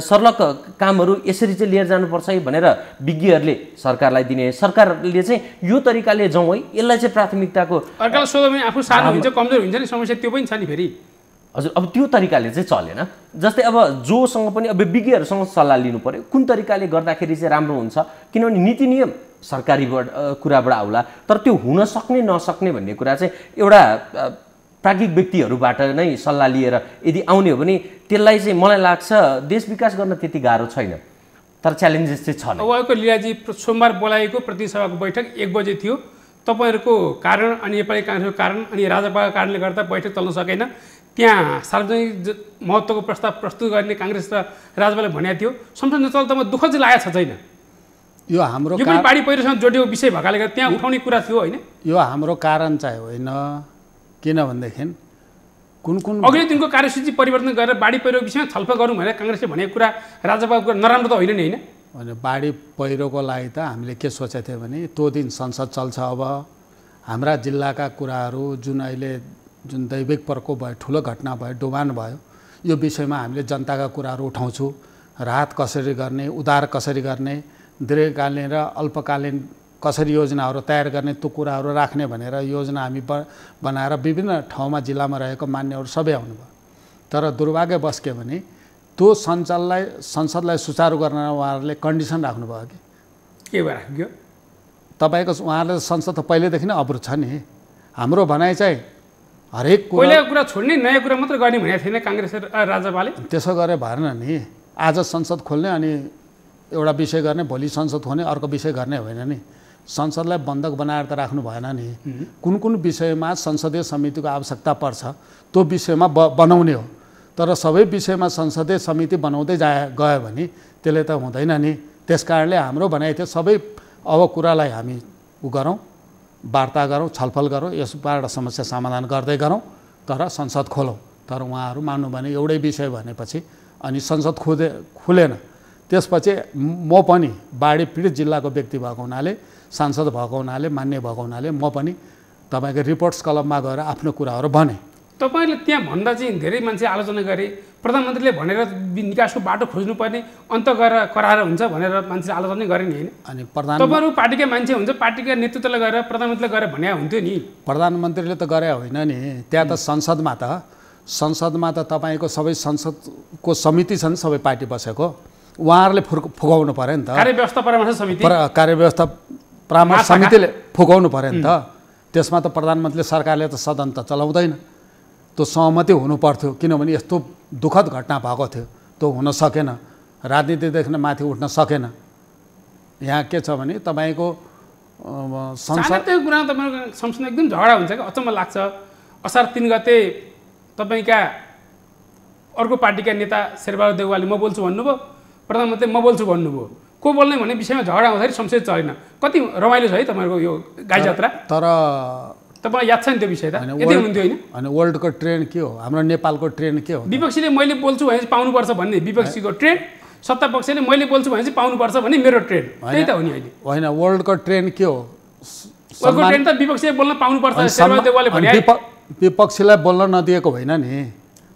सर्लक कामहरू यसरी चाहिँ लिएर जानुपर्छ है भनेर विज्ञहरूले सरकारलाई दिने सरकारले चाहिँ यो तरिकाले जाउँ है यसलाई चाहिँ प्राथमिकताको आफू सानो हुन्छ कमजोर हुन्छ नि समस्या त्यो पनि छ नि फेरि हजुर अब त्यो तरिकाले चाहिँ चलेन जस्तै अब जोसँग पनि अब विज्ञहरूसँग सल्लाह लिनु पऱ्यो कुन तरिकाले गर्दाखेरि चाहिँ राम्रो हुन्छ किनभने नीति नियम सरकारीबाट कुराबाट आउला तर त्यो हुन सक्ने नसक्ने भन्ने कुरा चाहिँ एउटा प्राज्ञिक व्यक्तिहरूबाट नै सल्लाह लिएर यदि आउने हो भने त्यसलाई चाहिँ मलाई लाग्छ देश विकास गर्न त्यति गाह्रो छैन तर च्यालेन्जेस चाहिँ छ तपाईँको लिलाजी सोमबार बोलाएको प्रतिसभाको बैठक एक बजे थियो तपाईँहरूको कारण अनि नेपाली काङ्ग्रेसको कारण अनि राजपाको कारणले गर्दा बैठक चल्न सकेन त्यहाँ सार्वजनिक महत्त्वको प्रस्ताव प्रस्तुत गर्ने काङ्ग्रेस र राजपाले भनेको थियो संसद नचल्दामा दुःख चाहिँ लागेको छैन यो हाम्रो पार्टी पहिरोसँग जोडिएको विषय भएकोले गर्दा त्यहाँ उठाउने कुरा थियो होइन यो हाम्रो कारण चाहिँ होइन किनभनेदेखि कुन कुन अघिल्लो दिनको कार्यसूची परिवर्तन गरेर बाढी पहिरो विषयमा छलफल गरौँ भनेर काङ्ग्रेसले भनेको कुरा राजाबाबुको नराम्रो त होइन नि होइन अनि बाढी पहिरोको लागि त हामीले के सोचेको थियौँ भने त्यो दिन संसद चल्छ अब हाम्रा जिल्लाका कुराहरू जुन अहिले जुन दैविक प्रकोप भयो ठुलो घटना भयो डुबान भयो यो विषयमा हामीले जनताका कुराहरू उठाउँछु राहत कसरी गर्ने उधार कसरी गर्ने दीर्घकालीन र अल्पकालीन कसरी योजनाहरू तयार गर्ने त्यो कुराहरू राख्ने भनेर योजना हामी ब बनाएर विभिन्न ठाउँमा जिल्लामा रहेको मान्यहरू सबै आउनुभयो तर दुर्भाग्य के भने त्यो सञ्चाललाई संसदलाई सुचारू गर्न उहाँहरूले कन्डिसन राख्नुभयो कि के भएर राख्यो तपाईँको उहाँहरूले संसद त पहिल्यैदेखि नै अवरुद्ध छ नि हाम्रो भनाइ चाहिँ हरेक कुरा कुरा छोड्ने नयाँ कुरा मात्र गर्ने भनेको थिएन काङ्ग्रेस राजाबाले त्यसो गरे भएन नि आज संसद खोल्ने अनि एउटा विषय गर्ने भोलि संसद खोल्ने अर्को विषय गर्ने होइन नि संसदलाई बन्धक बनाएर त राख्नु भएन नि कुन कुन विषयमा संसदीय समितिको आवश्यकता पर्छ त्यो विषयमा ब बनाउने हो तर सबै विषयमा संसदीय समिति बनाउँदै जा गयो भने त्यसले त हुँदैन नि त्यस कारणले हाम्रो भनाइ थियो सबै अब कुरालाई हामी उ गरौँ वार्ता गरौँ छलफल गरौँ यसबाट समस्या समाधान गर्दै गरौँ तर संसद खोलौँ तर उहाँहरू मान्नु भने एउटै विषय भनेपछि अनि संसद खुदे खुलेन त्यसपछि म पनि बाढी पीडित जिल्लाको व्यक्ति भएको हुनाले सांसद भएको हुनाले मान्य भएको हुनाले म पनि तपाईँको रिपोर्ट्स कलममा गएर आफ्नो कुराहरू भने तपाईँले त्यहाँ भन्दा चाहिँ धेरै मान्छे आलोचना गरे प्रधानमन्त्रीले भनेर निकासको बाटो खोज्नुपर्ने अन्त गएर कराएर हुन्छ भनेर मान्छेले आलोचना गरे नि होइन अनि प्रधान तपाईँहरू पार्टीकै मान्छे हुन्छ पार्टीका नेतृत्वले गएर प्रधानमन्त्रीले गएर भने हुन्थ्यो नि प्रधानमन्त्रीले त गरे होइन नि त्यहाँ त संसदमा त संसदमा त तपाईँको सबै संसदको समिति छन् सबै पार्टी बसेको उहाँहरूले फुर्क फुकाउनु पऱ्यो नि त कार्यव्यवस्था परामर्श समिति व्यवस्था परामर्श समितिले फुकाउनु पऱ्यो नि त त्यसमा त प्रधानमन्त्रीले सरकारले त सदन त चलाउँदैन त्यो सहमति हुनु पर्थ्यो किनभने यस्तो दुःखद घटना भएको थियो त्यो हुन सकेन राजनीतिदेखि माथि उठ्न सकेन यहाँ के छ भने तपाईँको संसद त्यो कुरा तपाईँको संसदमा एकदम झगडा हुन्छ कि अचम्म लाग्छ असार तिन गते तपाईँका अर्को पार्टीका नेता शेरबहादुर देउवाले म बोल्छु भन्नुभयो प्रधानमन्त्री म बोल्छु भन्नुभयो को बोल्ने भन्ने विषयमा झगडा हुँदाखेरि संसद चलेन कति रमाइलो छ है तपाईँहरूको यो गाई जात्रा तर तपाईँलाई याद छ नि त्यो विषय त हुनुहुन्थ्यो होइन वर्ल्ड वर्ल्डको ट्रेन के हो हाम्रो नेपालको ट्रेन के हो विपक्षीले मैले बोल्छु भने चाहिँ पाउनुपर्छ भन्ने विपक्षीको ट्रेन सत्ता पक्षले मैले बोल्छु भने चाहिँ पाउनुपर्छ भन्ने मेरो ट्रेन त्यही त हो नि अहिले होइन वर्ल्डको ट्रेन के हो वर्ल्डको ट्रेन त विपक्षीले बोल्न पाउनुपर्छ विपक्षीलाई बोल्न नदिएको होइन नि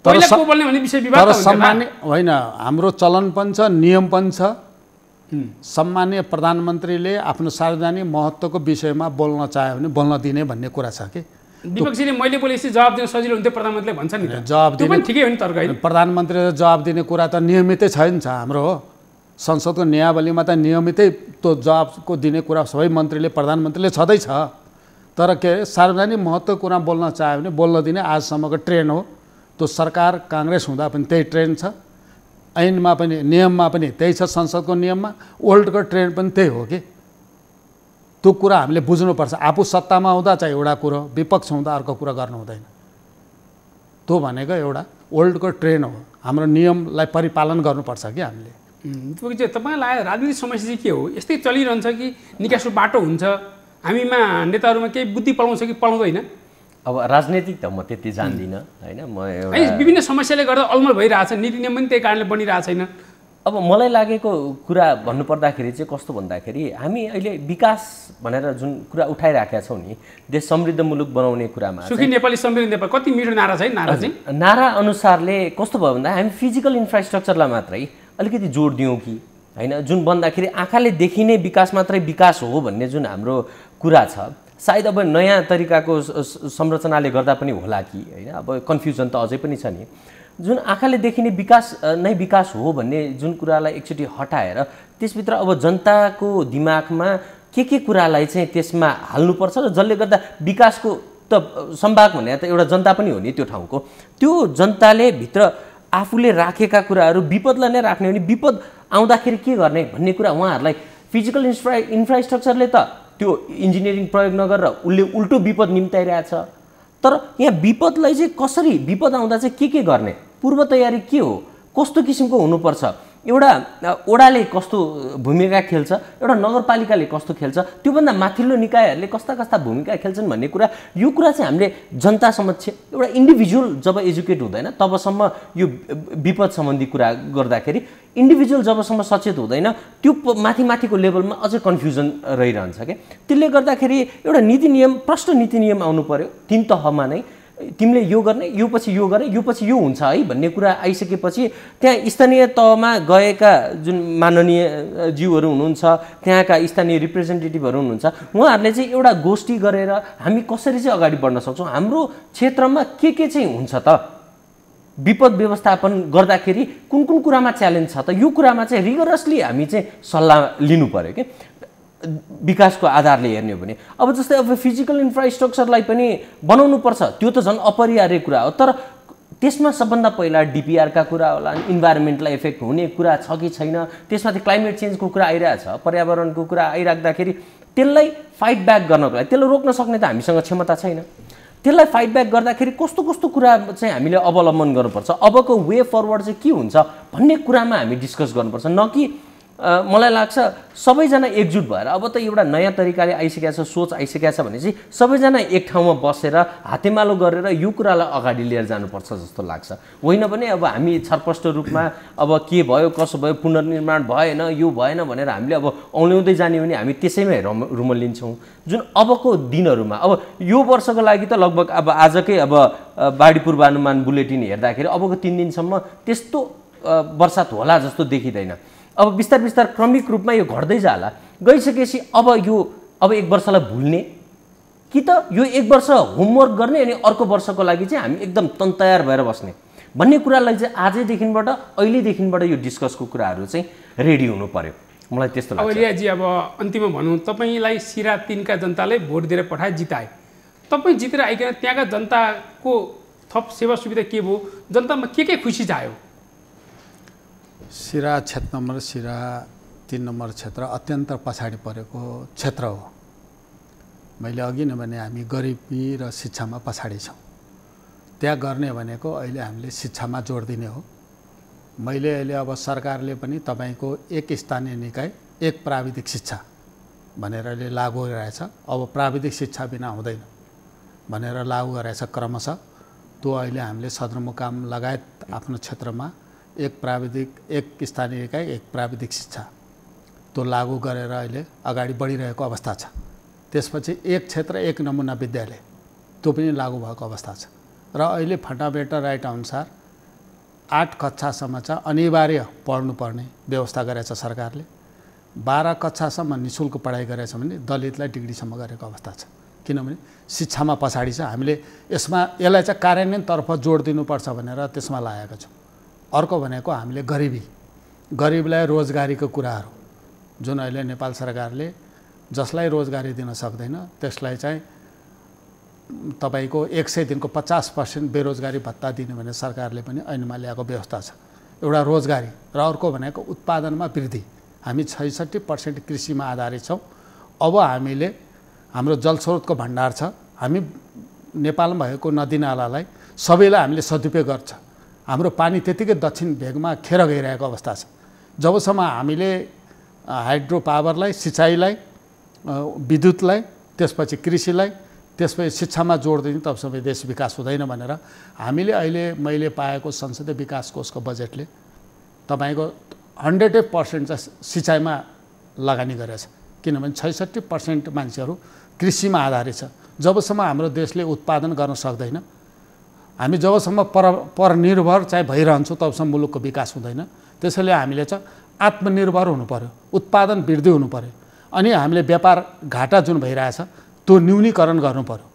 तर सम्मान होइन हाम्रो चलन पनि छ नियम पनि छ सम्मान्य प्रधानमन्त्रीले आफ्नो सार्वजनिक महत्त्वको विषयमा बोल्न चाह्यो भने बोल्न दिने भन्ने कुरा छ कि विपक्षीले मैले बोलेपछि जवाब दिन सजिलो हुन्थ्यो प्रधानमन्त्रीले भन्छ नि जवाब दिने ठिकै हो नि तर्क प्रधानमन्त्रीले जवाब दिने कुरा त नियमितै छैन छ हाम्रो हो संसदको नियावलीमा त नियमितै त्यो जवाबको दिने कुरा सबै मन्त्रीले प्रधानमन्त्रीले छँदैछ तर के अरे सार्वजनिक महत्त्व कुरा बोल्न चाह्यो भने बोल्न दिने आजसम्मको ट्रेन हो त्यो सरकार काङ्ग्रेस हुँदा पनि त्यही ट्रेन छ ऐनमा पनि नियममा पनि त्यही छ संसदको नियममा ओल्डको ट्रेन्ड पनि त्यही हो कि त्यो कुरा हामीले बुझ्नुपर्छ आफू सत्तामा हुँदा चाहिँ एउटा कुरो विपक्ष हुँदा अर्को कुरा गर्नु हुँदैन त्यो भनेको एउटा ओल्डको ट्रेन हो हाम्रो नियमलाई परिपालन गर्नुपर्छ कि हामीले तपाईँलाई राजनीतिक समस्या चाहिँ के हो यस्तै चलिरहन्छ कि निकासको बाटो हुन्छ हामीमा नेताहरूमा केही बुद्धि पलाउँछ कि पलाउँदैन अब राजनीतिक त म त्यति जान्दिनँ होइन म विभिन्न समस्याले गर्दा अलमल भइरहेछ नीति नियम पनि त्यही कारणले बनिरहेको छैन अब मलाई लागेको कुरा भन्नुपर्दाखेरि चाहिँ कस्तो भन्दाखेरि हामी अहिले विकास भनेर जुन कुरा उठाइराखेका छौँ नि देश समृद्ध मुलुक बनाउने कुरामा सुखी नेपाली समृद्ध नेपाल कति मिठो नारा छ है नारा चाहिँ नारा अनुसारले कस्तो भयो भन्दा हामी फिजिकल इन्फ्रास्ट्रक्चरलाई मात्रै अलिकति जोड दियौँ कि होइन जुन भन्दाखेरि आँखाले देखिने विकास मात्रै विकास हो भन्ने जुन हाम्रो कुरा छ सायद अब नयाँ तरिकाको संरचनाले गर्दा पनि होला कि होइन अब कन्फ्युजन त अझै पनि छ नि जुन आँखाले देखिने विकास नै विकास हो भन्ने जुन कुरालाई एकचोटि हटाएर त्यसभित्र अब जनताको दिमागमा के के कुरालाई चाहिँ त्यसमा हाल्नुपर्छ र जसले गर्दा विकासको त सम्भाग भने त एउटा जनता पनि हो नि त्यो ठाउँको त्यो जनताले भित्र आफूले राखेका कुराहरू विपदलाई नै राख्ने हो भने विपद आउँदाखेरि के गर्ने भन्ने कुरा उहाँहरूलाई फिजिकल इन्फ्रा इन्फ्रास्ट्रक्चरले त त्यो इन्जिनियरिङ प्रयोग नगरेर उसले उल्टो विपद निम्ताइरहेछ तर यहाँ विपदलाई चाहिँ कसरी विपद आउँदा चाहिँ के के गर्ने पूर्व तयारी के हो कस्तो किसिमको हुनुपर्छ एउटा ओडाले कस्तो भूमिका खेल्छ एउटा नगरपालिकाले कस्तो खेल्छ त्योभन्दा माथिल्लो निकायहरूले कस्ता कस्ता भूमिका खेल्छन् भन्ने कुरा यो कुरा चाहिँ हामीले जनता समक्ष एउटा इन्डिभिजुअल जब एजुकेट हुँदैन तबसम्म यो विपद सम्बन्धी कुरा गर्दाखेरि इन्डिभिजुअल जबसम्म सचेत हुँदैन त्यो माथि माथिको लेभलमा अझै कन्फ्युजन रहिरहन्छ क्या त्यसले गर्दाखेरि एउटा नीति नियम प्रष्ट नीति नियम आउनु पऱ्यो तिन तहमा नै तिमीले यो गर्ने यो पछि यो गर्ने यो पछि यो हुन्छ है भन्ने कुरा आइसकेपछि त्यहाँ स्थानीय तहमा गएका जुन माननीय जीवहरू हुनुहुन्छ त्यहाँका स्थानीय रिप्रेजेन्टेटिभहरू हुनुहुन्छ उहाँहरूले चाहिँ एउटा गोष्ठी गरेर हामी कसरी चाहिँ अगाडि बढ्न सक्छौँ हाम्रो क्षेत्रमा के के चाहिँ हुन्छ त विपद व्यवस्थापन गर्दाखेरि कुन कुन कुरामा च्यालेन्ज छ त यो कुरामा चाहिँ रिगरसली हामी चाहिँ सल्लाह लिनु पऱ्यो कि विकासको आधारले हेर्ने हो भने अब जस्तै अब फिजिकल इन्फ्रास्ट्रक्चरलाई पनि बनाउनुपर्छ त्यो त झन् अपरिहार्य कुरा हो तर त्यसमा सबभन्दा पहिला डिपिआरका कुरा होला इन्भाइरोमेन्टलाई इफेक्ट हुने कुरा छ कि छैन त्यसमाथि क्लाइमेट चेन्जको कुरा आइरहेछ पर्यावरणको कुरा आइराख्दाखेरि त्यसलाई फाइट ब्याक गर्नको लागि त्यसलाई रोक्न सक्ने त हामीसँग क्षमता छैन त्यसलाई फाइट ब्याक गर्दाखेरि कस्तो कस्तो कुरा चाहिँ हामीले अवलम्बन गर्नुपर्छ अबको वे फरवर्ड चाहिँ के हुन्छ भन्ने कुरामा हामी डिस्कस गर्नुपर्छ न कि मलाई लाग्छ सबैजना एकजुट भएर अब त एउटा नयाँ तरिकाले आइसकेको छ सोच आइसकेको छ भनेपछि सबैजना एक ठाउँमा बसेर हातेमालो गरेर यो कुरालाई अगाडि लिएर जानुपर्छ जस्तो लाग्छ होइन भने अब हामी छरपष्ट रूपमा अब के भयो कसो भयो पुनर्निर्माण भएन यो भएन भनेर हामीले अब औल्याउँदै जाने भने हामी त्यसैमै रम रुम लिन्छौँ जुन अबको दिनहरूमा अब यो वर्षको लागि त लगभग अब आजकै अब बाढी पूर्वानुमान बुलेटिन हेर्दाखेरि अबको तिन दिनसम्म त्यस्तो बर्सात होला जस्तो देखिँदैन अब बिस्तार बिस्तार क्रमिक रूपमा यो घट्दै जाला गइसकेपछि अब यो अब एक वर्षलाई भुल्ने कि त यो एक वर्ष होमवर्क गर्ने अनि अर्को वर्षको लागि चाहिँ हामी एकदम तन तयार भएर बस्ने भन्ने कुरालाई चाहिँ आजैदेखिबाट अहिलेदेखिबाट यो डिस्कसको कुराहरू चाहिँ रेडी हुनु पर्यो मलाई त्यस्तो लाग्छ रियाजी अब अन्तिममा भनौँ तपाईँलाई सिरा तिनका जनताले भोट दिएर पठाए जिताए तपाईँ जितेर आइकन त्यहाँका जनताको थप सेवा सुविधा के भयो जनतामा के के खुसी चाह्यो सिरा क्षेत्र नम्बर सिरा तिन नम्बर क्षेत्र अत्यन्त पछाडि परेको क्षेत्र हो मैले अघि नै भने हामी गरिबी र शिक्षामा पछाडि छौँ त्यहाँ गर्ने भनेको अहिले हामीले शिक्षामा जोड दिने हो मैले अहिले अब सरकारले पनि तपाईँको एक स्थानीय निकाय एक प्राविधिक शिक्षा भनेर अहिले लागू गरेछ अब प्राविधिक शिक्षा बिना हुँदैन भनेर लागु गरेछ क्रमशः त्यो अहिले हामीले सदरमुकाम लगायत आफ्नो क्षेत्रमा एक प्राविधिक एक स्थानीय इकाइ एक प्राविधिक शिक्षा त्यो लागू गरेर अहिले अगाडि बढिरहेको अवस्था छ त्यसपछि एक क्षेत्र एक नमुना विद्यालय त्यो पनि लागु भएको अवस्था छ र अहिले फन्डामेन्टल राइट अनुसार आठ कक्षासम्म चाहिँ अनिवार्य पढ्नुपर्ने व्यवस्था गरेछ सरकारले बाह्र कक्षासम्म नि शुल्क पढाइ गरेछ भने दलितलाई डिग्रीसम्म गरेको अवस्था छ किनभने शिक्षामा पछाडि छ हामीले यसमा यसलाई चाहिँ कार्यान्वयनतर्फ जोड दिनुपर्छ भनेर त्यसमा लागेका छौँ अर्को भनेको हामीले गरिबी गरिबलाई रोजगारीको कुराहरू जुन अहिले नेपाल सरकारले जसलाई रोजगारी दिन सक्दैन त्यसलाई चाहिँ तपाईँको एक सय दिनको पचास पर्सेन्ट बेरोजगारी भत्ता दिने भने सरकारले पनि ऐनमा ल्याएको व्यवस्था छ एउटा रोजगारी र अर्को भनेको उत्पादनमा वृद्धि हामी छैसठी पर्सेन्ट कृषिमा आधारित छौँ अब हामीले हाम्रो जलस्रोतको भण्डार छ हामी नेपालमा भएको नदीनालालाई सबैलाई हामीले सदुपयोग गर्छ हाम्रो पानी त्यत्तिकै दक्षिण भेगमा खेर गइरहेको अवस्था छ जबसम्म हामीले हाइड्रो पावरलाई सिँचाइलाई विद्युतलाई त्यसपछि कृषिलाई त्यसपछि शिक्षामा जोड दिने तबसम्म देश विकास हुँदैन भनेर हामीले अहिले मैले पाएको संसदीय विकास कोषको बजेटले तपाईँको हन्ड्रेडै पर्सेन्ट चाहिँ सिँचाइमा लगानी गरेछ किनभने छैसठी पर्सेन्ट मान्छेहरू कृषिमा आधारित छ जबसम्म हाम्रो देशले उत्पादन गर्न सक्दैन हामी जबसम्म पर परनिर्भर चाहिँ भइरहन्छौँ तबसम्म मुलुकको विकास हुँदैन त्यसैले हामीले चाहिँ आत्मनिर्भर हुनु पऱ्यो उत्पादन वृद्धि हुनु पऱ्यो अनि हामीले व्यापार घाटा जुन भइरहेछ त्यो न्यूनीकरण गर्नु पऱ्यो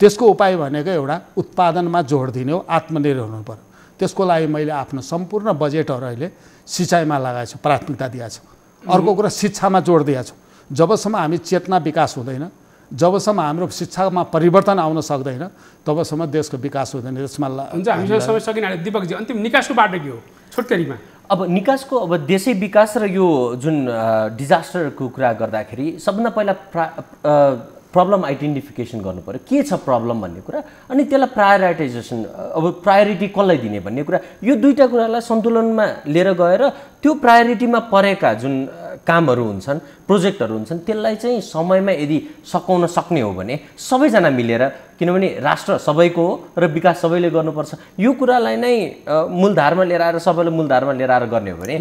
त्यसको उपाय भनेको एउटा उत्पादनमा जोड दिने हो आत्मनिर्भर हुनु पऱ्यो त्यसको लागि मैले आफ्नो सम्पूर्ण बजेटहरू अहिले सिँचाइमा लगाएको छु प्राथमिकता दिएको अर्को कुरा शिक्षामा जोड दिएको छु जबसम्म हामी चेतना विकास हुँदैन जबसम्म हाम्रो शिक्षामा परिवर्तन आउन सक्दैन तबसम्म देशको विकास हुँदैन त्यसमा हुन्छ हामीसँग दिपकजी अन्तिम निकासको बाटो के हो छोटकरीमा अब निकासको अब देशै विकास र यो जुन डिजास्टरको कुरा गर्दाखेरि सबभन्दा पहिला प्रा प्रब्लम आइडेन्टिफिकेसन गर्नु पऱ्यो के छ प्रब्लम भन्ने कुरा अनि त्यसलाई प्रायोरिटाइजेसन अब प्रायोरिटी कसलाई दिने भन्ने कुरा यो दुईवटा कुरालाई सन्तुलनमा लिएर गएर त्यो प्रायोरिटीमा परेका जुन कामहरू हुन्छन् प्रोजेक्टहरू हुन्छन् त्यसलाई चाहिँ समयमा यदि सकाउन सक्ने हो भने सबैजना मिलेर किनभने राष्ट्र सबैको हो र विकास सबैले गर्नुपर्छ यो कुरालाई नै मूलधारमा लिएर आएर सबैले मूलधारमा लिएर आएर गर्ने हो भने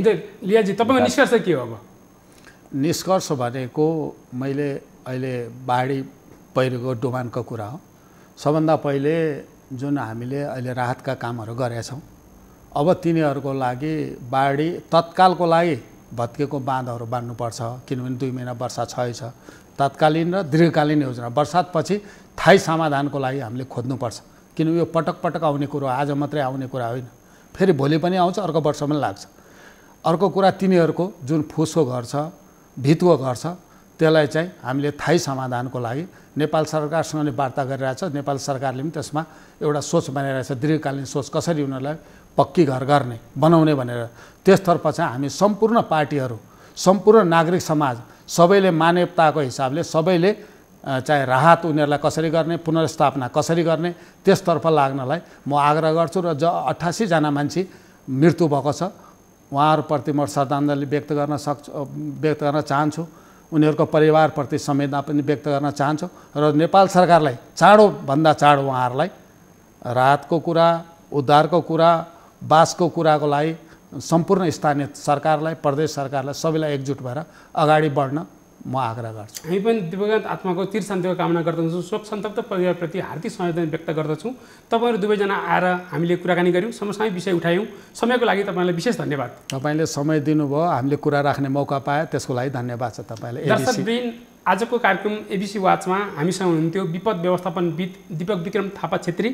लियाजी तपाईँको निष्कर्ष के हो अब निष्कर्ष भनेको मैले अहिले बाढी पहिरोको डुमानको कुरा हो सबभन्दा पहिले जुन हामीले अहिले राहतका कामहरू गरेका छौँ अब तिनीहरूको लागि बाढी तत्कालको लागि भत्किएको बाँधहरू बाँध्नुपर्छ किनभने दुई महिना वर्षा छ तत्कालीन र दीर्घकालीन योजना बर्सातपछि थाहै समाधानको लागि हामीले खोज्नुपर्छ किनभने यो पटक पटक आउने कुरो आज मात्रै आउने कुरा होइन फेरि भोलि पनि आउँछ अर्को वर्ष पनि लाग्छ अर्को कुरा तिनीहरूको जुन फुसो घर छ भित्व घर छ त्यसलाई चाहिँ हामीले थाहै समाधानको लागि नेपाल सरकारसँग नै वार्ता गरिरहेछ नेपाल सरकारले पनि त्यसमा एउटा सोच बनाइरहेछ दीर्घकालीन सोच कसरी उनीहरूलाई पक्की घर गर्ने बनाउने भनेर त्यसतर्फ चाहिँ हामी सम्पूर्ण पार्टीहरू सम्पूर्ण नागरिक समाज सबैले मानवताको हिसाबले सबैले चाहे राहत उनीहरूलाई कसरी गर्ने पुनर्स्थापना कसरी गर्ने त्यसतर्फ लाग्नलाई म आग्रह गर्छु र ज अठासीजना मान्छे मृत्यु भएको छ उहाँहरूप्रति म श्रद्धाञ्जली व्यक्त गर्न सक्छु व्यक्त गर्न चाहन्छु उनीहरूको परिवारप्रति संवेदना पनि व्यक्त गर्न चाहन्छु र नेपाल सरकारलाई चाँडोभन्दा चाँडो उहाँहरूलाई राहतको कुरा उद्धारको कुरा बासको कुराको लागि सम्पूर्ण स्थानीय सरकारलाई प्रदेश सरकारलाई सबैलाई एकजुट भएर अगाडि बढ्न म आग्रह गर्छु हामी पनि दिवगत आत्माको शान्तिको कामना गर्दछौँ शोक सन्तप्त परिवारप्रति हार्दिक संवेदना व्यक्त गर्दछौँ तपाईँहरू दुवैजना आएर हामीले कुराकानी गऱ्यौँ समसाय विषय उठायौँ समयको लागि तपाईँलाई विशेष धन्यवाद तपाईँले समय दिनुभयो हामीले कुरा राख्ने मौका पाएँ त्यसको लागि धन्यवाद छ तपाईँलाई दर्शकबिन आजको कार्यक्रम एबिसी वाचमा हामीसँग हुनुहुन्थ्यो विपद व्यवस्थापनविद दिपक विक्रम थापा छेत्री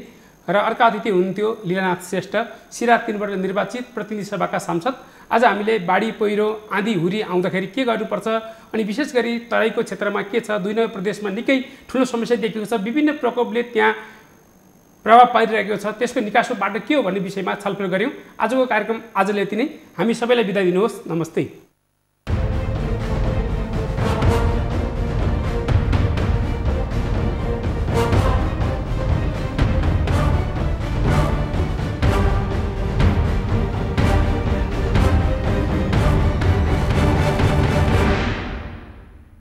र अर्का अतिथि हुनुहुन्थ्यो लीलानाथ श्रेष्ठ सिरा तिनबाट निर्वाचित प्रतिनिधि सभाका सांसद आज हामीले बाढी पहिरो आँधी हुरी आउँदाखेरि के गर्नुपर्छ अनि विशेष गरी तराईको क्षेत्रमा के छ दुई नम्बर प्रदेशमा निकै ठुलो समस्या देखिएको छ विभिन्न प्रकोपले त्यहाँ प्रभाव पारिरहेको छ त्यसको निकासको बाटो के हो भन्ने विषयमा छलफल गऱ्यौँ आजको कार्यक्रम आजले यति नै हामी सबैलाई बिदा दिनुहोस् नमस्ते